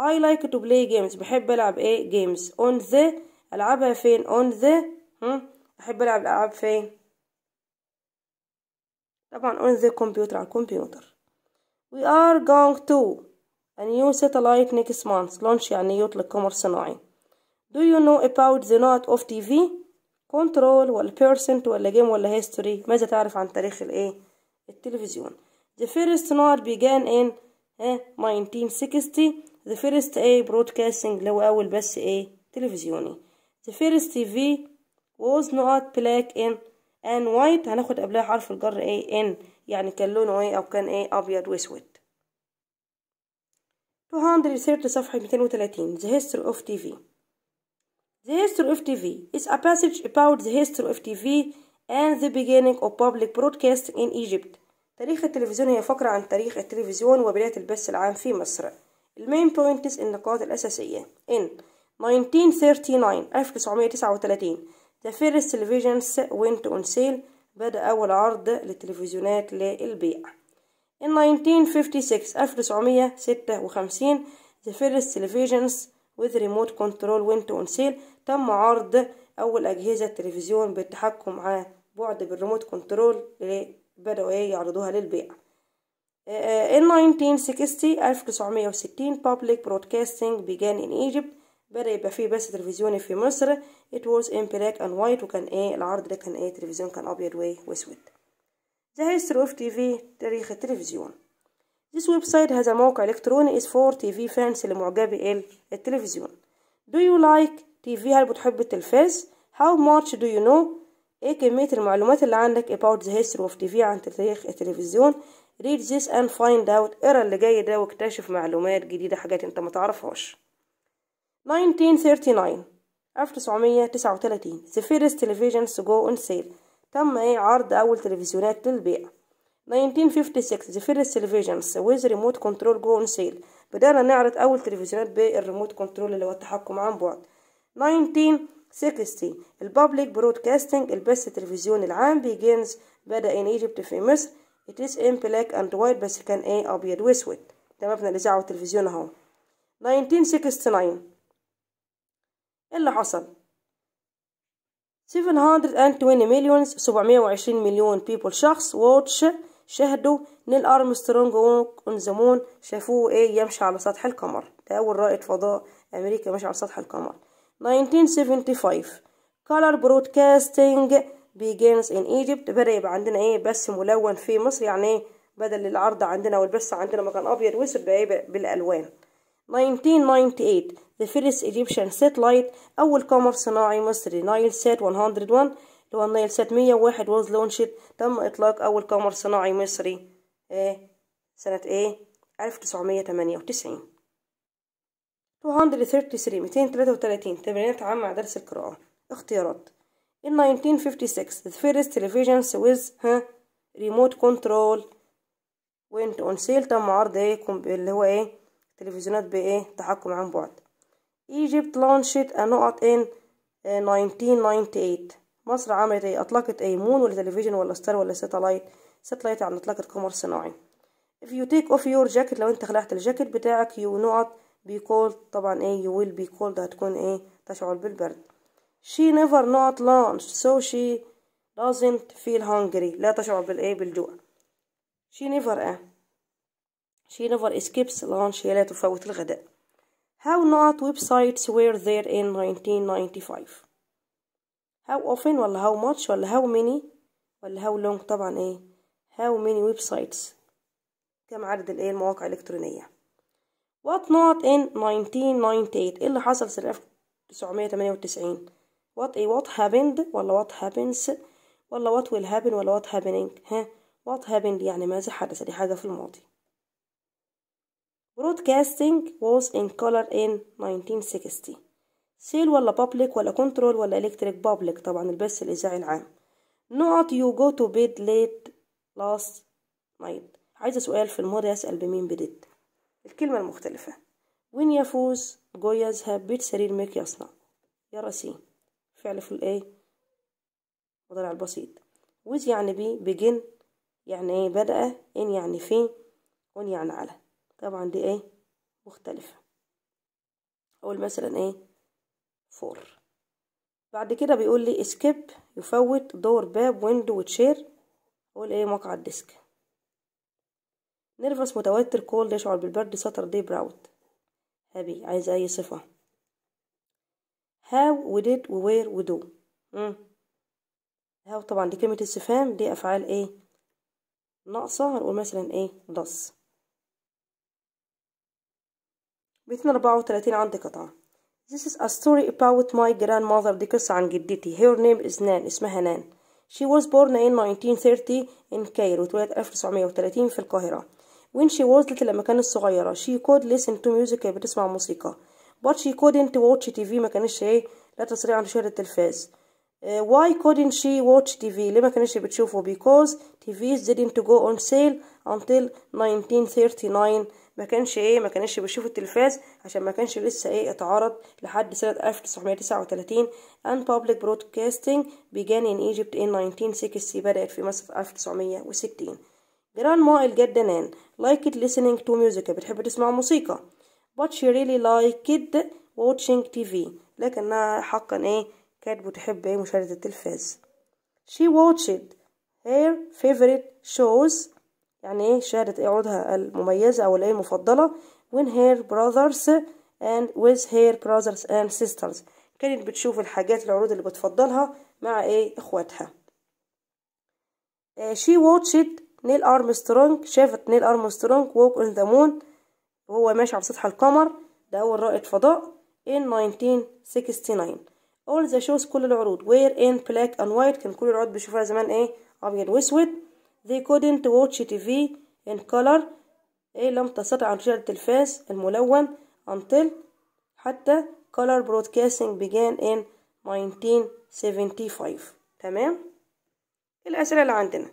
I like to play games بحب ألعب إيه games on the ألعبها فين on the هم؟ أحب ألعب الألعاب فين طبعا on the computer على الكمبيوتر we are going to a new satellite next month launch يعني يطلق قمر صناعي do you know about the not of TV control ولا percent ولا game ولا history ماذا تعرف عن تاريخ الايه التلفزيون The first نار began in 1960 the first A broadcasting لو أول بس A تلفزيوني the first TV was not black in and white هناخد قبلها حرف الجر ايه ان يعني كان لونه ايه أو كان ايه أبيض وأسود 230 صفحة 230 The History of TV The history of TV is a passage about the history of TV and the beginning of public broadcasting in Egypt. تاريخ التلفزيون هي فقرة عن تاريخ التلفزيون وبداية البث العام في مصر المين بوينتس النقاط الأساسية إن 1939 1939 The first televisions went on sale بدأ أول عرض للتلفزيونات للبيع In 1956 1956 The first televisions with remote control went on sale تم عرض أول أجهزة تلفزيون بالتحكم مع بعد بالريموت كنترول بدأوا ايه يعرضوها للبيع in 1960 1960 public broadcasting began in Egypt بدأ يبقى فيه بث تلفزيوني في مصر it was in black and white وكان ايه العرض ده كان ايه تلفزيون كان ابيض وايه واسود the history of TV تاريخ التلفزيون this website هذا موقع الكتروني is for TV fans اللي معجبي التلفزيون do you like TV هل بتحب التلفاز how much do you know ايه كمية المعلومات اللي عندك about the history of TV عن تاريخ التلفزيون read this and find out اقرا اللي جاي ده واكتشف معلومات جديدة حاجات انت ما تعرفهاش 1939 1939 the first televisions to go on sale تم ايه عرض اول تلفزيونات للبيع 1956 the first televisions with remote control go on sale بدأنا نعرض اول تلفزيونات بالريموت كنترول اللي هو التحكم عن بعد 19 16 البابليك برودكاستنج البث التلفزيوني العام بيجينز بدأ in Egypt في مصر it is in black and white بس كان ايه أبيض وأسود ده مبنى الإذاعة والتلفزيون أهو 1969 إيه اللي حصل 720 مليون 720 مليون بيبل شخص واتش شاهدوا نيل أرمسترونج اون ذا مون شافوه ايه يمشي على سطح القمر ده أول رائد فضاء أمريكي مشي على سطح القمر 1975 color broadcasting begins in Egypt بدأ يبقى عندنا ايه بس ملون في مصر يعني ايه بدل العرض عندنا والبث عندنا ما كان ابيض واسود بقى ايه بالالوان 1998 The first Egyptian satellite أول قمر صناعي مصري نايل سات 101 اللي هو النايل سات 101 was launched تم إطلاق أول قمر صناعي مصري إيه سنة إيه 1998 233 233 تمرينات عامة مع درس القراءة اختيارات In 1956 the first television with ها remote control went on sale تم عرض ايه اللي هو ايه تلفزيونات بايه تحكم عن بعد Egypt launched a نقط in 1998 uh, مصر عملت ايه اطلقت ايه مون ولا تلفزيون ولا ستار ولا ساتلايت ساتلايت عن اطلاق القمر الصناعي If you take off your jacket لو انت خلعت الجاكيت بتاعك you نقط be cold طبعا ايه you will be cold هتكون ايه تشعر بالبرد she never not launched so she doesn't feel hungry لا تشعر بالايه بالجوع she never ايه she never skips lunch هي لا تفوت الغداء how not websites were there in 1995 how often ولا how much ولا how many ولا how long طبعا ايه how many websites كم عدد الايه المواقع الالكترونيه What not in 1998 ايه اللي حصل سنة 1998 What ايه what happened ولا what happens ولا what will happen ولا what happening ها what happened يعني ماذا حدث دي حاجة في الماضي Broadcasting was in color in 1960 سيل ولا public ولا control ولا electric public طبعا البث الإذاعي العام not you go to bed late last night عايزة سؤال في الماضي أسأل بمين بدت الكلمة المختلفة وين يفوز جو يذهب بيت سرير ميك يصنع يرى سي فعل في الايه مضارع البسيط ويز يعني بي بجن يعني ايه بدأ ان يعني في ون يعني على طبعا دي ايه مختلفة اقول مثلا ايه فور بعد كده بيقول لي سكيب يفوت دور باب ويندو وتشير اقول ايه مقعد ديسك نيرفس متوتر كولد يشعر بالبرد دي براوت هابي عايز أي صفة هاو وديد ووير ودو هاو طبعا دي كلمة استفهام دي أفعال إيه ناقصة هنقول مثلا إيه دس 234 عندي قطعة This is a story about my grandmother دي قصة عن جدتي Her name is Nan اسمها نان She was born in 1930 in Cairo وتولدت 1930 في القاهرة when she was little لما كانت صغيرة she could listen to music كانت بتسمع موسيقى but she couldn't watch TV ما كانتش ايه لا تستطيع أن تشاهد التلفاز uh, why couldn't she watch TV ليه ما كانتش بتشوفه because TVs didn't go on sale until 1939 ما كانش ايه ما كانش بيشوف التلفاز عشان ما كانش لسه ايه اتعرض لحد سنة 1939 and public broadcasting began in Egypt in 1960 بدأت في مصر في 1960 Grandma الجدة نان liked listening to music بتحب تسمع موسيقى but she really liked watching TV لكنها حقا ايه كانت بتحب ايه مشاهدة التلفاز she watched her favorite shows يعني ايه شاهدت ايه عودها المميزة او الايه المفضلة when her brothers and with her brothers and sisters كانت بتشوف الحاجات العروض اللي بتفضلها مع ايه اخواتها eh, she watched نيل أرمسترونج شافت نيل أرمسترونج ووك أون ذا مون وهو ماشي على سطح القمر ده أول رائد فضاء in 1969 all the shows كل العروض were in black and white كان كل العروض بيشوفوها زمان ايه أبيض وأسود they couldn't watch TV in color ايه لم تستطع أن تشاهد التلفاز الملون until حتى color broadcasting began in 1975 تمام الأسئلة اللي عندنا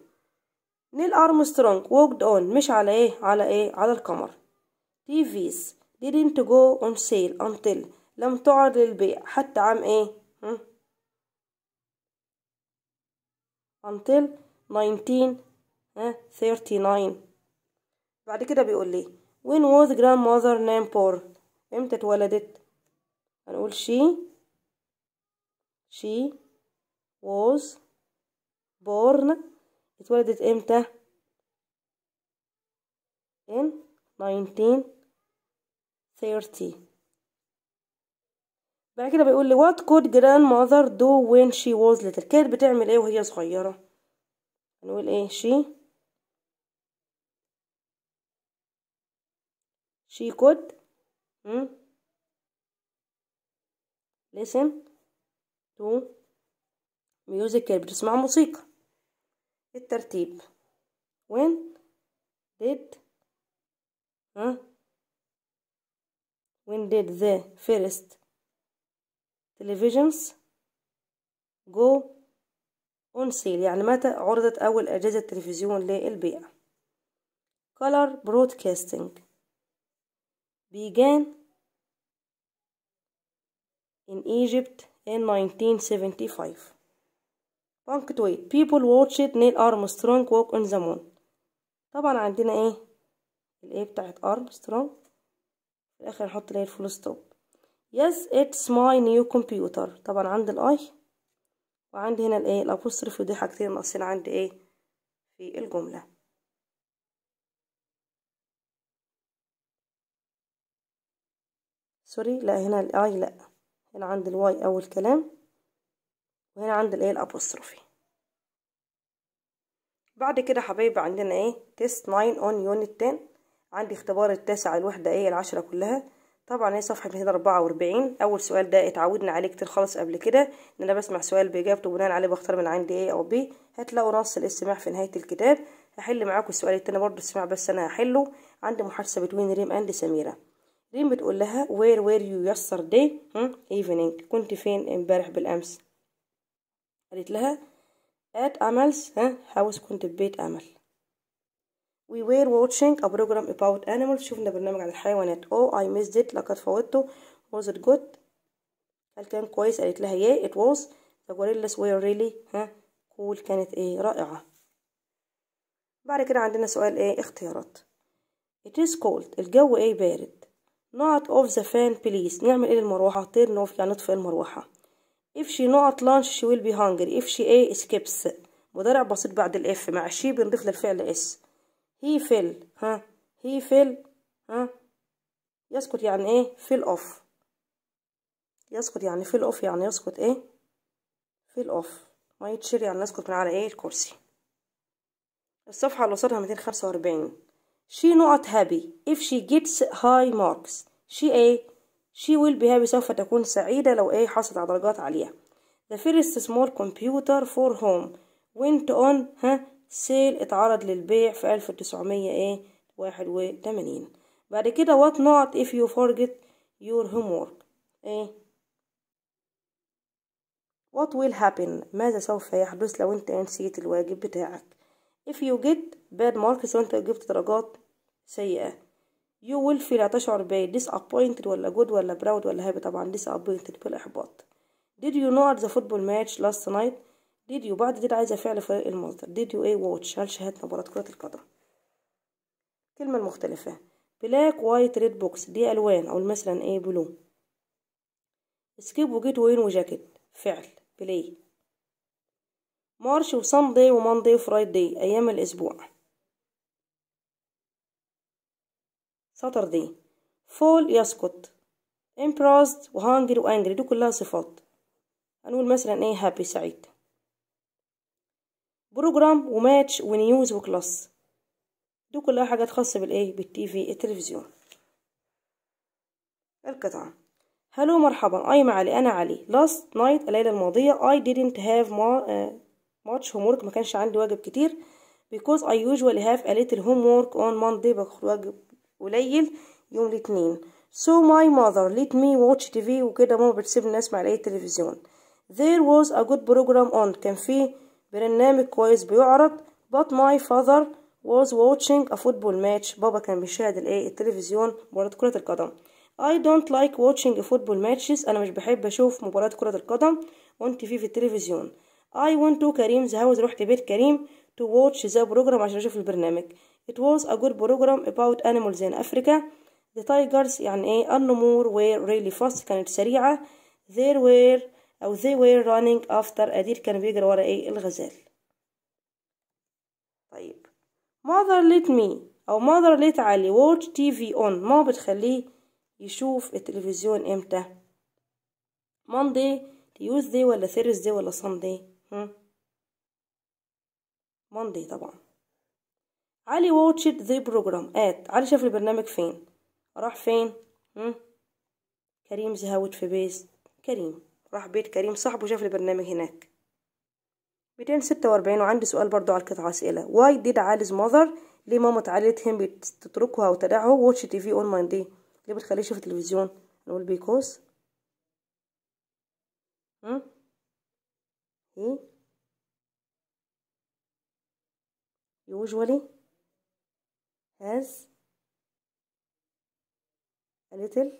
نيل أرمسترونج walked on مش على إيه على إيه على القمر TVs didn't go on sale until لم تعرض للبيع حتى عام إيه م? until 1939 بعد كده بيقول لي when was grandmother named poor امتى اتولدت هنقول she she was born اتولدت امتى in 1930 بعد كده بيقول لي what could grandmother do when she was little كانت بتعمل ايه وهي صغيرة هنقول ايه she she could hmm? listen to music كانت بتسمع موسيقى الترتيب when did ها when did the first televisions go on sale يعني متى عرضت أول أجهزة تلفزيون للبيع color broadcasting began in Egypt in 1975 بانكتويت people watched نيل أرمسترونج walk on the moon طبعا عندنا ايه الايه بتاعت أرمسترونج في الآخر نحط الايه الفول ستوب yes it's my new computer طبعا عند الاي وعندي هنا الايه الابوستروف ودي حاجتين ناقصين عندي ايه في الجمله سوري لا هنا الاي لا هنا عند الواي اول كلام وهنا عند الايه الابوستروفي بعد كده حبايب عندنا ايه تيست 9 اون يونت 10 عندي اختبار التاسع الوحده ايه العشرة كلها طبعا هي صفحه 244 اول سؤال ده اتعودنا عليه كتير خالص قبل كده ان انا بسمع سؤال باجابته بناء عليه بختار من عندي ايه او بي هتلاقوا نص الاستماع في نهايه الكتاب هحل معاكم السؤال التاني برضه استماع بس انا هحله عندي محادثه بين ريم اند سميره ريم بتقول لها وير وير يو يستر داي ايفنينج كنت فين امبارح بالامس قالت لها at Amal's ها كنت ببيت أمل we were watching a program about animals شفنا برنامج عن الحيوانات oh I missed it لقد فوتته was it good هل كان كويس قالت لها yeah it was the gorillas were really ها cool كانت ايه رائعة بعد كده عندنا سؤال ايه اختيارات it is cold الجو ايه بارد not of the fan please نعمل ايه للمروحة turn off يعني نطفئ المروحة اف شي نقط لانش شي ويل بي هانجري اف شي اي اسكيبس مضارع بسيط بعد الاف مع شي بنضيف للفعل اس هي فيل ها هي فيل ها يسكت يعني ايه فيل اوف يسكت يعني فيل اوف يعني يسكت ايه فيل اوف ما يتشير يعني يسكت من على ايه الكرسي الصفحة اللي وصلها ميتين خمسة وأربعين شي not هابي if she gets high marks she a She will be happy سوف تكون سعيدة لو أي حصلت على درجات عالية. The first small computer for home went on ها سيل اتعرض للبيع في 1981 بعد كده what not if you forget your homework ايه what will happen ماذا سوف يحدث لو انت نسيت الواجب بتاعك if you get bad marks وانت جبت درجات سيئة you will feel هتشعر ب disappointed ولا good ولا proud ولا happy طبعا disappointed بالإحباط did you know at the football match last night did you بعد did عايزة فعل فريق المصدر did you a watch هل شاهدت مباراة كرة القدم كلمة المختلفة بلاك وايت ريد بوكس دي ألوان أو مثلا ايه بلو سكيب وجيت وين وجاكيت فعل بلاي مارش وصندي وماندي وفرايدي أيام الأسبوع دي فول يسقط impressed وهانجري وانجري دي كلها صفات هنقول مثلا ايه هابي سعيد بروجرام وماتش ونيوز وكلاس دي كلها حاجات خاصة بالايه بالتي في التلفزيون القطعة هلو مرحبا اي علي انا علي لاست نايت الليلة الماضية I didn't have ماتش آه، هومورك ما كانش عندي واجب كتير because I usually have a little homework on Monday بخرج واجب قليل يوم الاثنين So my mother let me watch TV وكده ماما بتسيبني اسمع اي التلفزيون There was a good program on كان في برنامج كويس بيعرض But my father was watching a football match بابا كان بيشاهد الايه التلفزيون مباراة كرة القدم I don't like watching football matches أنا مش بحب أشوف مباراة كرة القدم on TV في التلفزيون I went to Kareem's house رحت بيت كريم to watch the program عشان أشوف البرنامج It was a good program about animals in Africa. The tigers يعني ايه النمور were really fast كانت سريعة. They were أو they were running after deer, كان بيجري ورا ايه الغزال. طيب mother let me أو mother let علي watch TV on ماما بتخليه يشوف التلفزيون امتى؟ Monday Tuesday ولا Thursday ولا Sunday؟ Monday طبعا علي واتشت ذا بروجرام ات علي شاف البرنامج فين راح فين هم؟ كريم زهوت في بيز كريم راح بيت كريم صاحبه شاف البرنامج هناك 246 وعندي سؤال برضو على القطعة أسئلة واي ديد علي's mother ليه ماما تعالتهم بتتركها وتدعه واتش تي في أون دي ليه بتخليه يشوف التلفزيون نقول بيكوز هم ايه يوجوالي has a little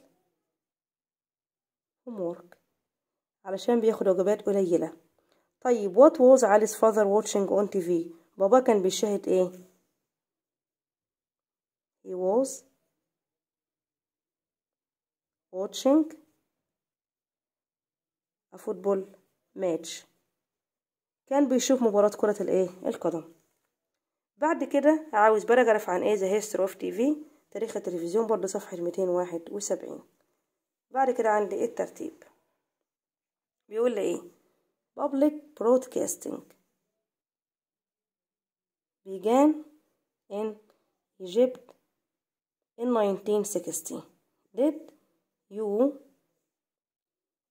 homework علشان بياخد وجبات قليلة طيب what was Alice father watching on TV بابا كان بيشاهد ايه he was watching a football match كان بيشوف مباراة كرة الايه القدم بعد كده عاوز باراجراف عن ايه ذا هيستوري اوف تي في تاريخ التلفزيون برضه صفحة ميتين واحد وسبعين بعد كده عندي ايه الترتيب بيقول لي ايه public broadcasting began in Egypt in 1960 did you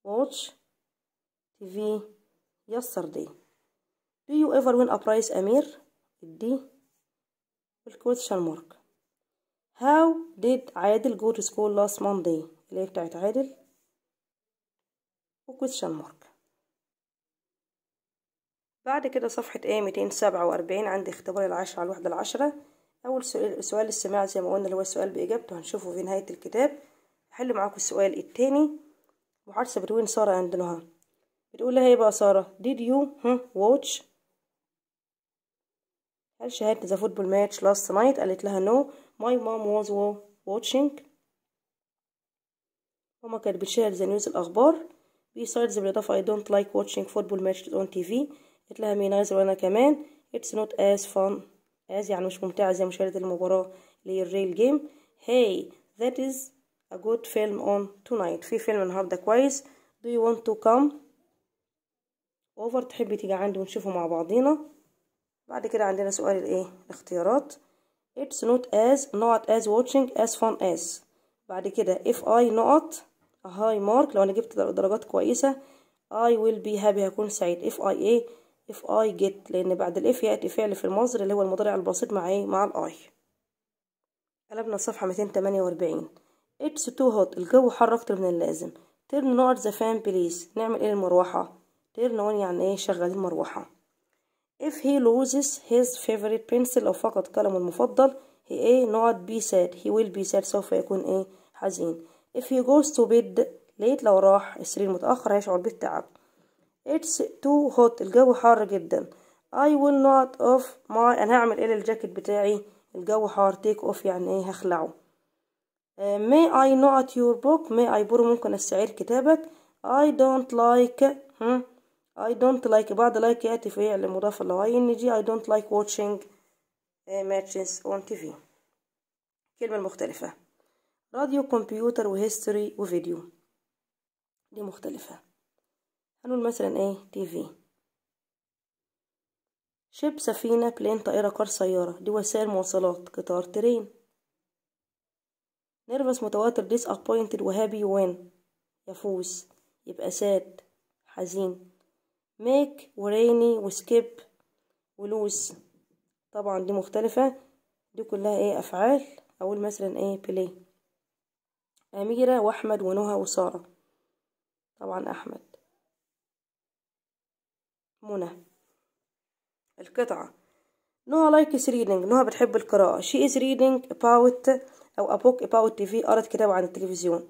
watch TV yesterday do you ever win a prize Amir بالكويت مارك How did عادل go to school last Monday اللي هي بتاعت عادل وكويت مارك بعد كده صفحة ايه 247 عندي اختبار العشرة على الوحدة العشرة أول سؤال سؤال السماع زي ما قلنا اللي هو السؤال بإجابته هنشوفه في نهاية الكتاب هحل معاكم السؤال التاني محادثة بتوين سارة عند نهى بتقول لها ايه بقى سارة did you hmm, watch هل شاهدت ذا فوتبول ماتش لاست نايت قالت لها نو ماي مام واز واتشينج ماما كانت بتشاهد ذا نيوز الاخبار سايدز بالاضافه اي دونت لايك واتشينج فوتبول ماتش اون تي في قالت لها مي نايزر وانا كمان اتس نوت از فان از يعني مش ممتعه زي مشاهده المباراه اللي هي الريل جيم هاي ذات از a good film on tonight في فيلم النهارده كويس do you want to come over تحبي تيجي عندي ونشوفه مع بعضينا بعد كده عندنا سؤال الايه الاختيارات it's not as not as watching as fun as بعد كده if I not a high mark لو انا جبت درجات كويسة I will be happy هكون سعيد if I a if I get لان بعد الاف يأتي فعل في المصدر اللي هو المضارع البسيط مع ايه مع الاي قلبنا الصفحة 248 it's too hot الجو حر اكتر من اللازم turn on the fan please نعمل ايه المروحة turn on يعني ايه شغل المروحة if he loses his favorite pencil لو فقد قلمه المفضل he ايه not be sad he will be sad سوف يكون ايه حزين if he goes to bed late لو راح السرير متأخر هيشعر بالتعب it's too hot الجو حار جدا I will not off my أنا هعمل ايه للجاكيت بتاعي الجو حار take off يعني ايه هخلعه may I not your book may I borrow ممكن استعير كتابك I don't like I don't like بعد like يأتي فعل مضاف N G I don't like watching آه، matches on TV كلمة مختلفة راديو كمبيوتر وهيستوري وفيديو دي مختلفة هنقول مثلا ايه تي في شيب سفينة بلين طائرة كار سيارة دي وسائل مواصلات قطار ترين نيرفس متوتر ديس ابوينتد وهابي وين يفوز يبقى ساد حزين ميك وريني وسكيب ولوز طبعا دي مختلفة دي كلها ايه افعال اقول مثلا ايه بلاي اميرة واحمد ونهى وسارة طبعا احمد منى القطعة نهى لايكس ريدنج نهى بتحب القراءة شي از ريدنج اباوت او ابوك تي في قرأت كتاب عن التلفزيون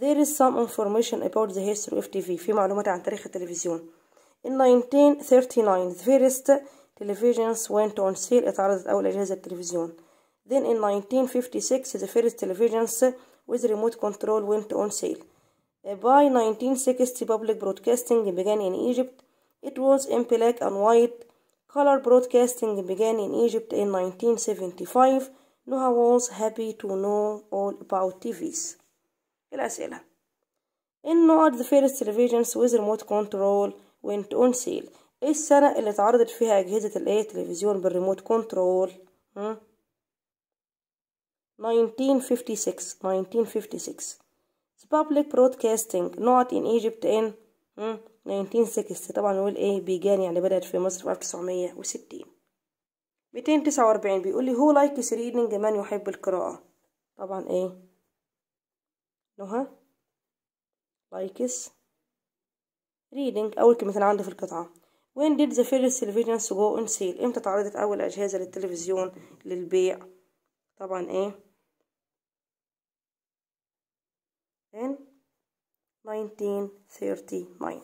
there is some information about the history of TV في معلومات عن تاريخ التلفزيون In 1939 the first televisions went on sale was the first television. Then in 1956 the first televisions with remote control went on sale uh, By 1960 public broadcasting began in Egypt It was in black and white Color broadcasting began in Egypt in 1975 Noah was happy to know all about TVs الأسئلة إنه at the first televisions with remote control وانت اون سيل ايه السنة اللي اتعرضت فيها اجهزة الايه تلفزيون بالريموت كنترول 1956 1956 public broadcasting not in Egypt in 1960 طبعا نقول ايه بيجان يعني بدأت في مصر في 1960 249 بيقول لي هو لايكس reading من يحب القراءة طبعا ايه نهى لايكس ريدنج أول كلمتين عندي في القطعة when ذا فيرست تلفزيون televisions جو إن سيل امتى اتعرضت أول أجهزة للتلفزيون للبيع طبعا ايه ان 1939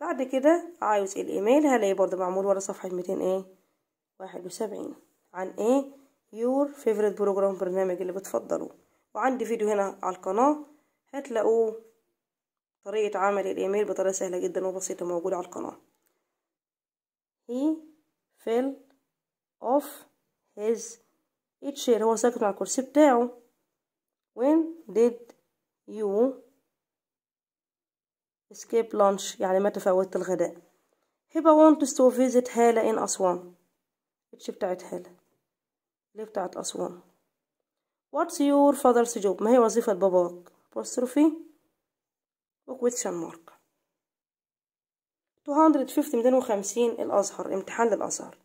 بعد كده عاوز الايميل هلاقي برضه معمول ورا صفحة 200 ايه 71 عن ايه يور فيفرت بروجرام برنامج اللي بتفضله وعندي فيديو هنا على القناة هتلاقوه طريقة عمل الإيميل بطريقة سهلة جدا وبسيطة موجودة على القناة he fell off his chair هو ساكت على الكرسي بتاعه when did you escape lunch يعني متى فوتت الغداء هبة wants to visit هالة in أسوان اتش بتاعت هالة اللي بتاعت أسوان what's your father's job ما هي وظيفة باباك apostrophe وكويت شمارك 250 250 الأزهر امتحان للأزهر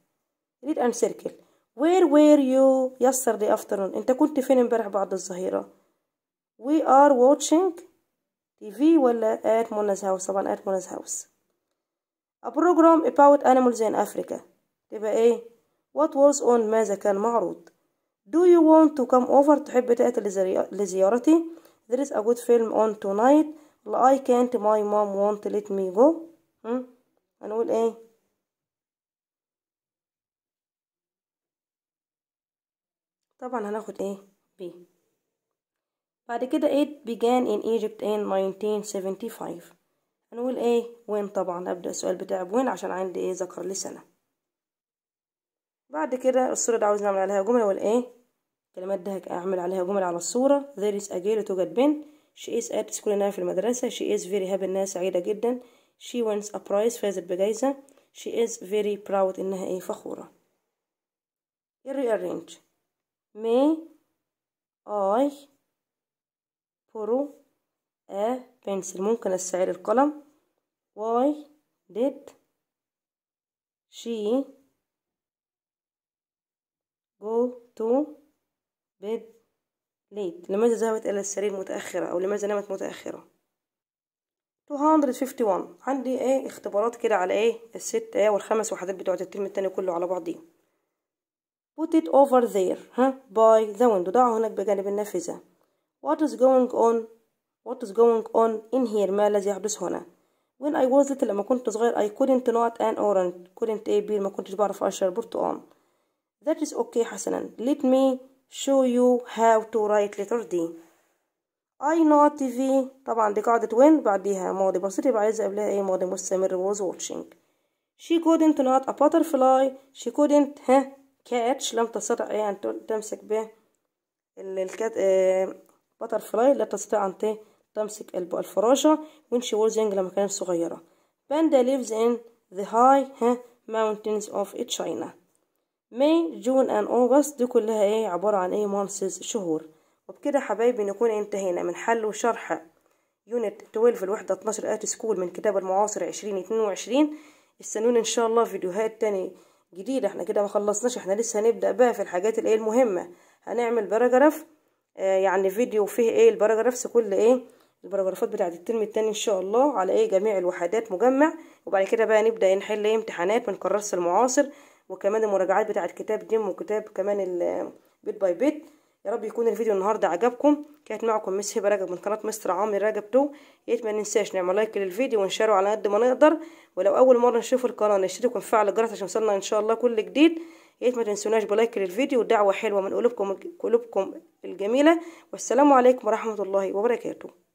ريد ان سيركل وير وير يو يسترداي افترنون انت كنت فين امبارح بعد الظهيرة وي ار واتشينج تي في ولا ات مونز هاوس طبعا ات مونز هاوس A program about animals in Africa تبقى ايه what was on ماذا كان معروض do you want to come over تحب تأتي لزيارتي there is a good film on tonight I can't my mom won't let me go م? هنقول ايه طبعا هناخد ايه B بعد كده it began in Egypt in 1975 هنقول ايه وين طبعا ابدا السؤال بتاع بوين عشان عندي ايه ذكر لي سنه بعد كده الصوره دي عاوز نعمل عليها جمله ولا ايه الكلمات دي هعمل عليها جمل على الصوره there is a girl توجد بنت She is at school now في المدرسة. She is very happy الناس سعيدة جدا. She wins a prize فازت بجايزة. She is very proud إنها إيه فخورة. rearrange. May I borrow a pencil ممكن أستعير القلم. Why did she go to bed ليت لماذا ذهبت إلى السرير متأخرة أو لماذا نامت متأخرة 251 عندي ايه اختبارات كده على ايه الست ايه والخمس وحدات بتوع الترم التاني كله على بعضيه put it over there ها by the window ضعه هناك بجانب النافذة what is going on what is going on in here ما الذي يحدث هنا when I was little لما كنت صغير I couldn't not an orange couldn't a beer ما كنتش بعرف اشرب برتقال that is okay حسنا let me show you how to write letter D I not TV طبعا دي قاعدة when بعديها ماضي بسيط يبقى عايزة قبلها ايه ماضي مستمر was watching she couldn't not a butterfly she couldn't ها catch لم تستطع ايه ان تمسك به ال آه butterfly لا تستطيع ان تمسك الفراشة when she was young لما كانت صغيرة panda lives in the high ها mountains of China ماي جون ان اوغست دي كلها ايه عبارة عن ايه مانسز شهور وبكده حبايبي نكون انتهينا من حل وشرح يونت 12 الوحدة 12 ات سكول من كتاب المعاصر 2022 استنوني ان شاء الله فيديوهات تاني جديدة احنا كده ما خلصناش احنا لسه هنبدأ بقى في الحاجات الايه المهمة هنعمل باراجراف آه يعني فيديو فيه ايه الباراجرافس كل ايه الباراجرافات بتاعة الترم التاني ان شاء الله على ايه جميع الوحدات مجمع وبعد كده بقى نبدأ نحل ايه امتحانات من كراسة المعاصر وكمان المراجعات بتاعه كتاب جيم وكتاب كمان البيت باي بيت يا رب يكون الفيديو النهارده عجبكم كانت معكم مس هبه رجب من قناه مستر عامر رجب تو يا ريت ما ننساش نعمل لايك للفيديو ونشاره على قد ما نقدر ولو اول مره نشوف القناه نشترك ونفعل الجرس عشان يوصلنا ان شاء الله كل جديد يا ريت ما تنسوناش بلايك للفيديو ودعوه حلوه من قلوبكم قلوبكم الجميله والسلام عليكم ورحمه الله وبركاته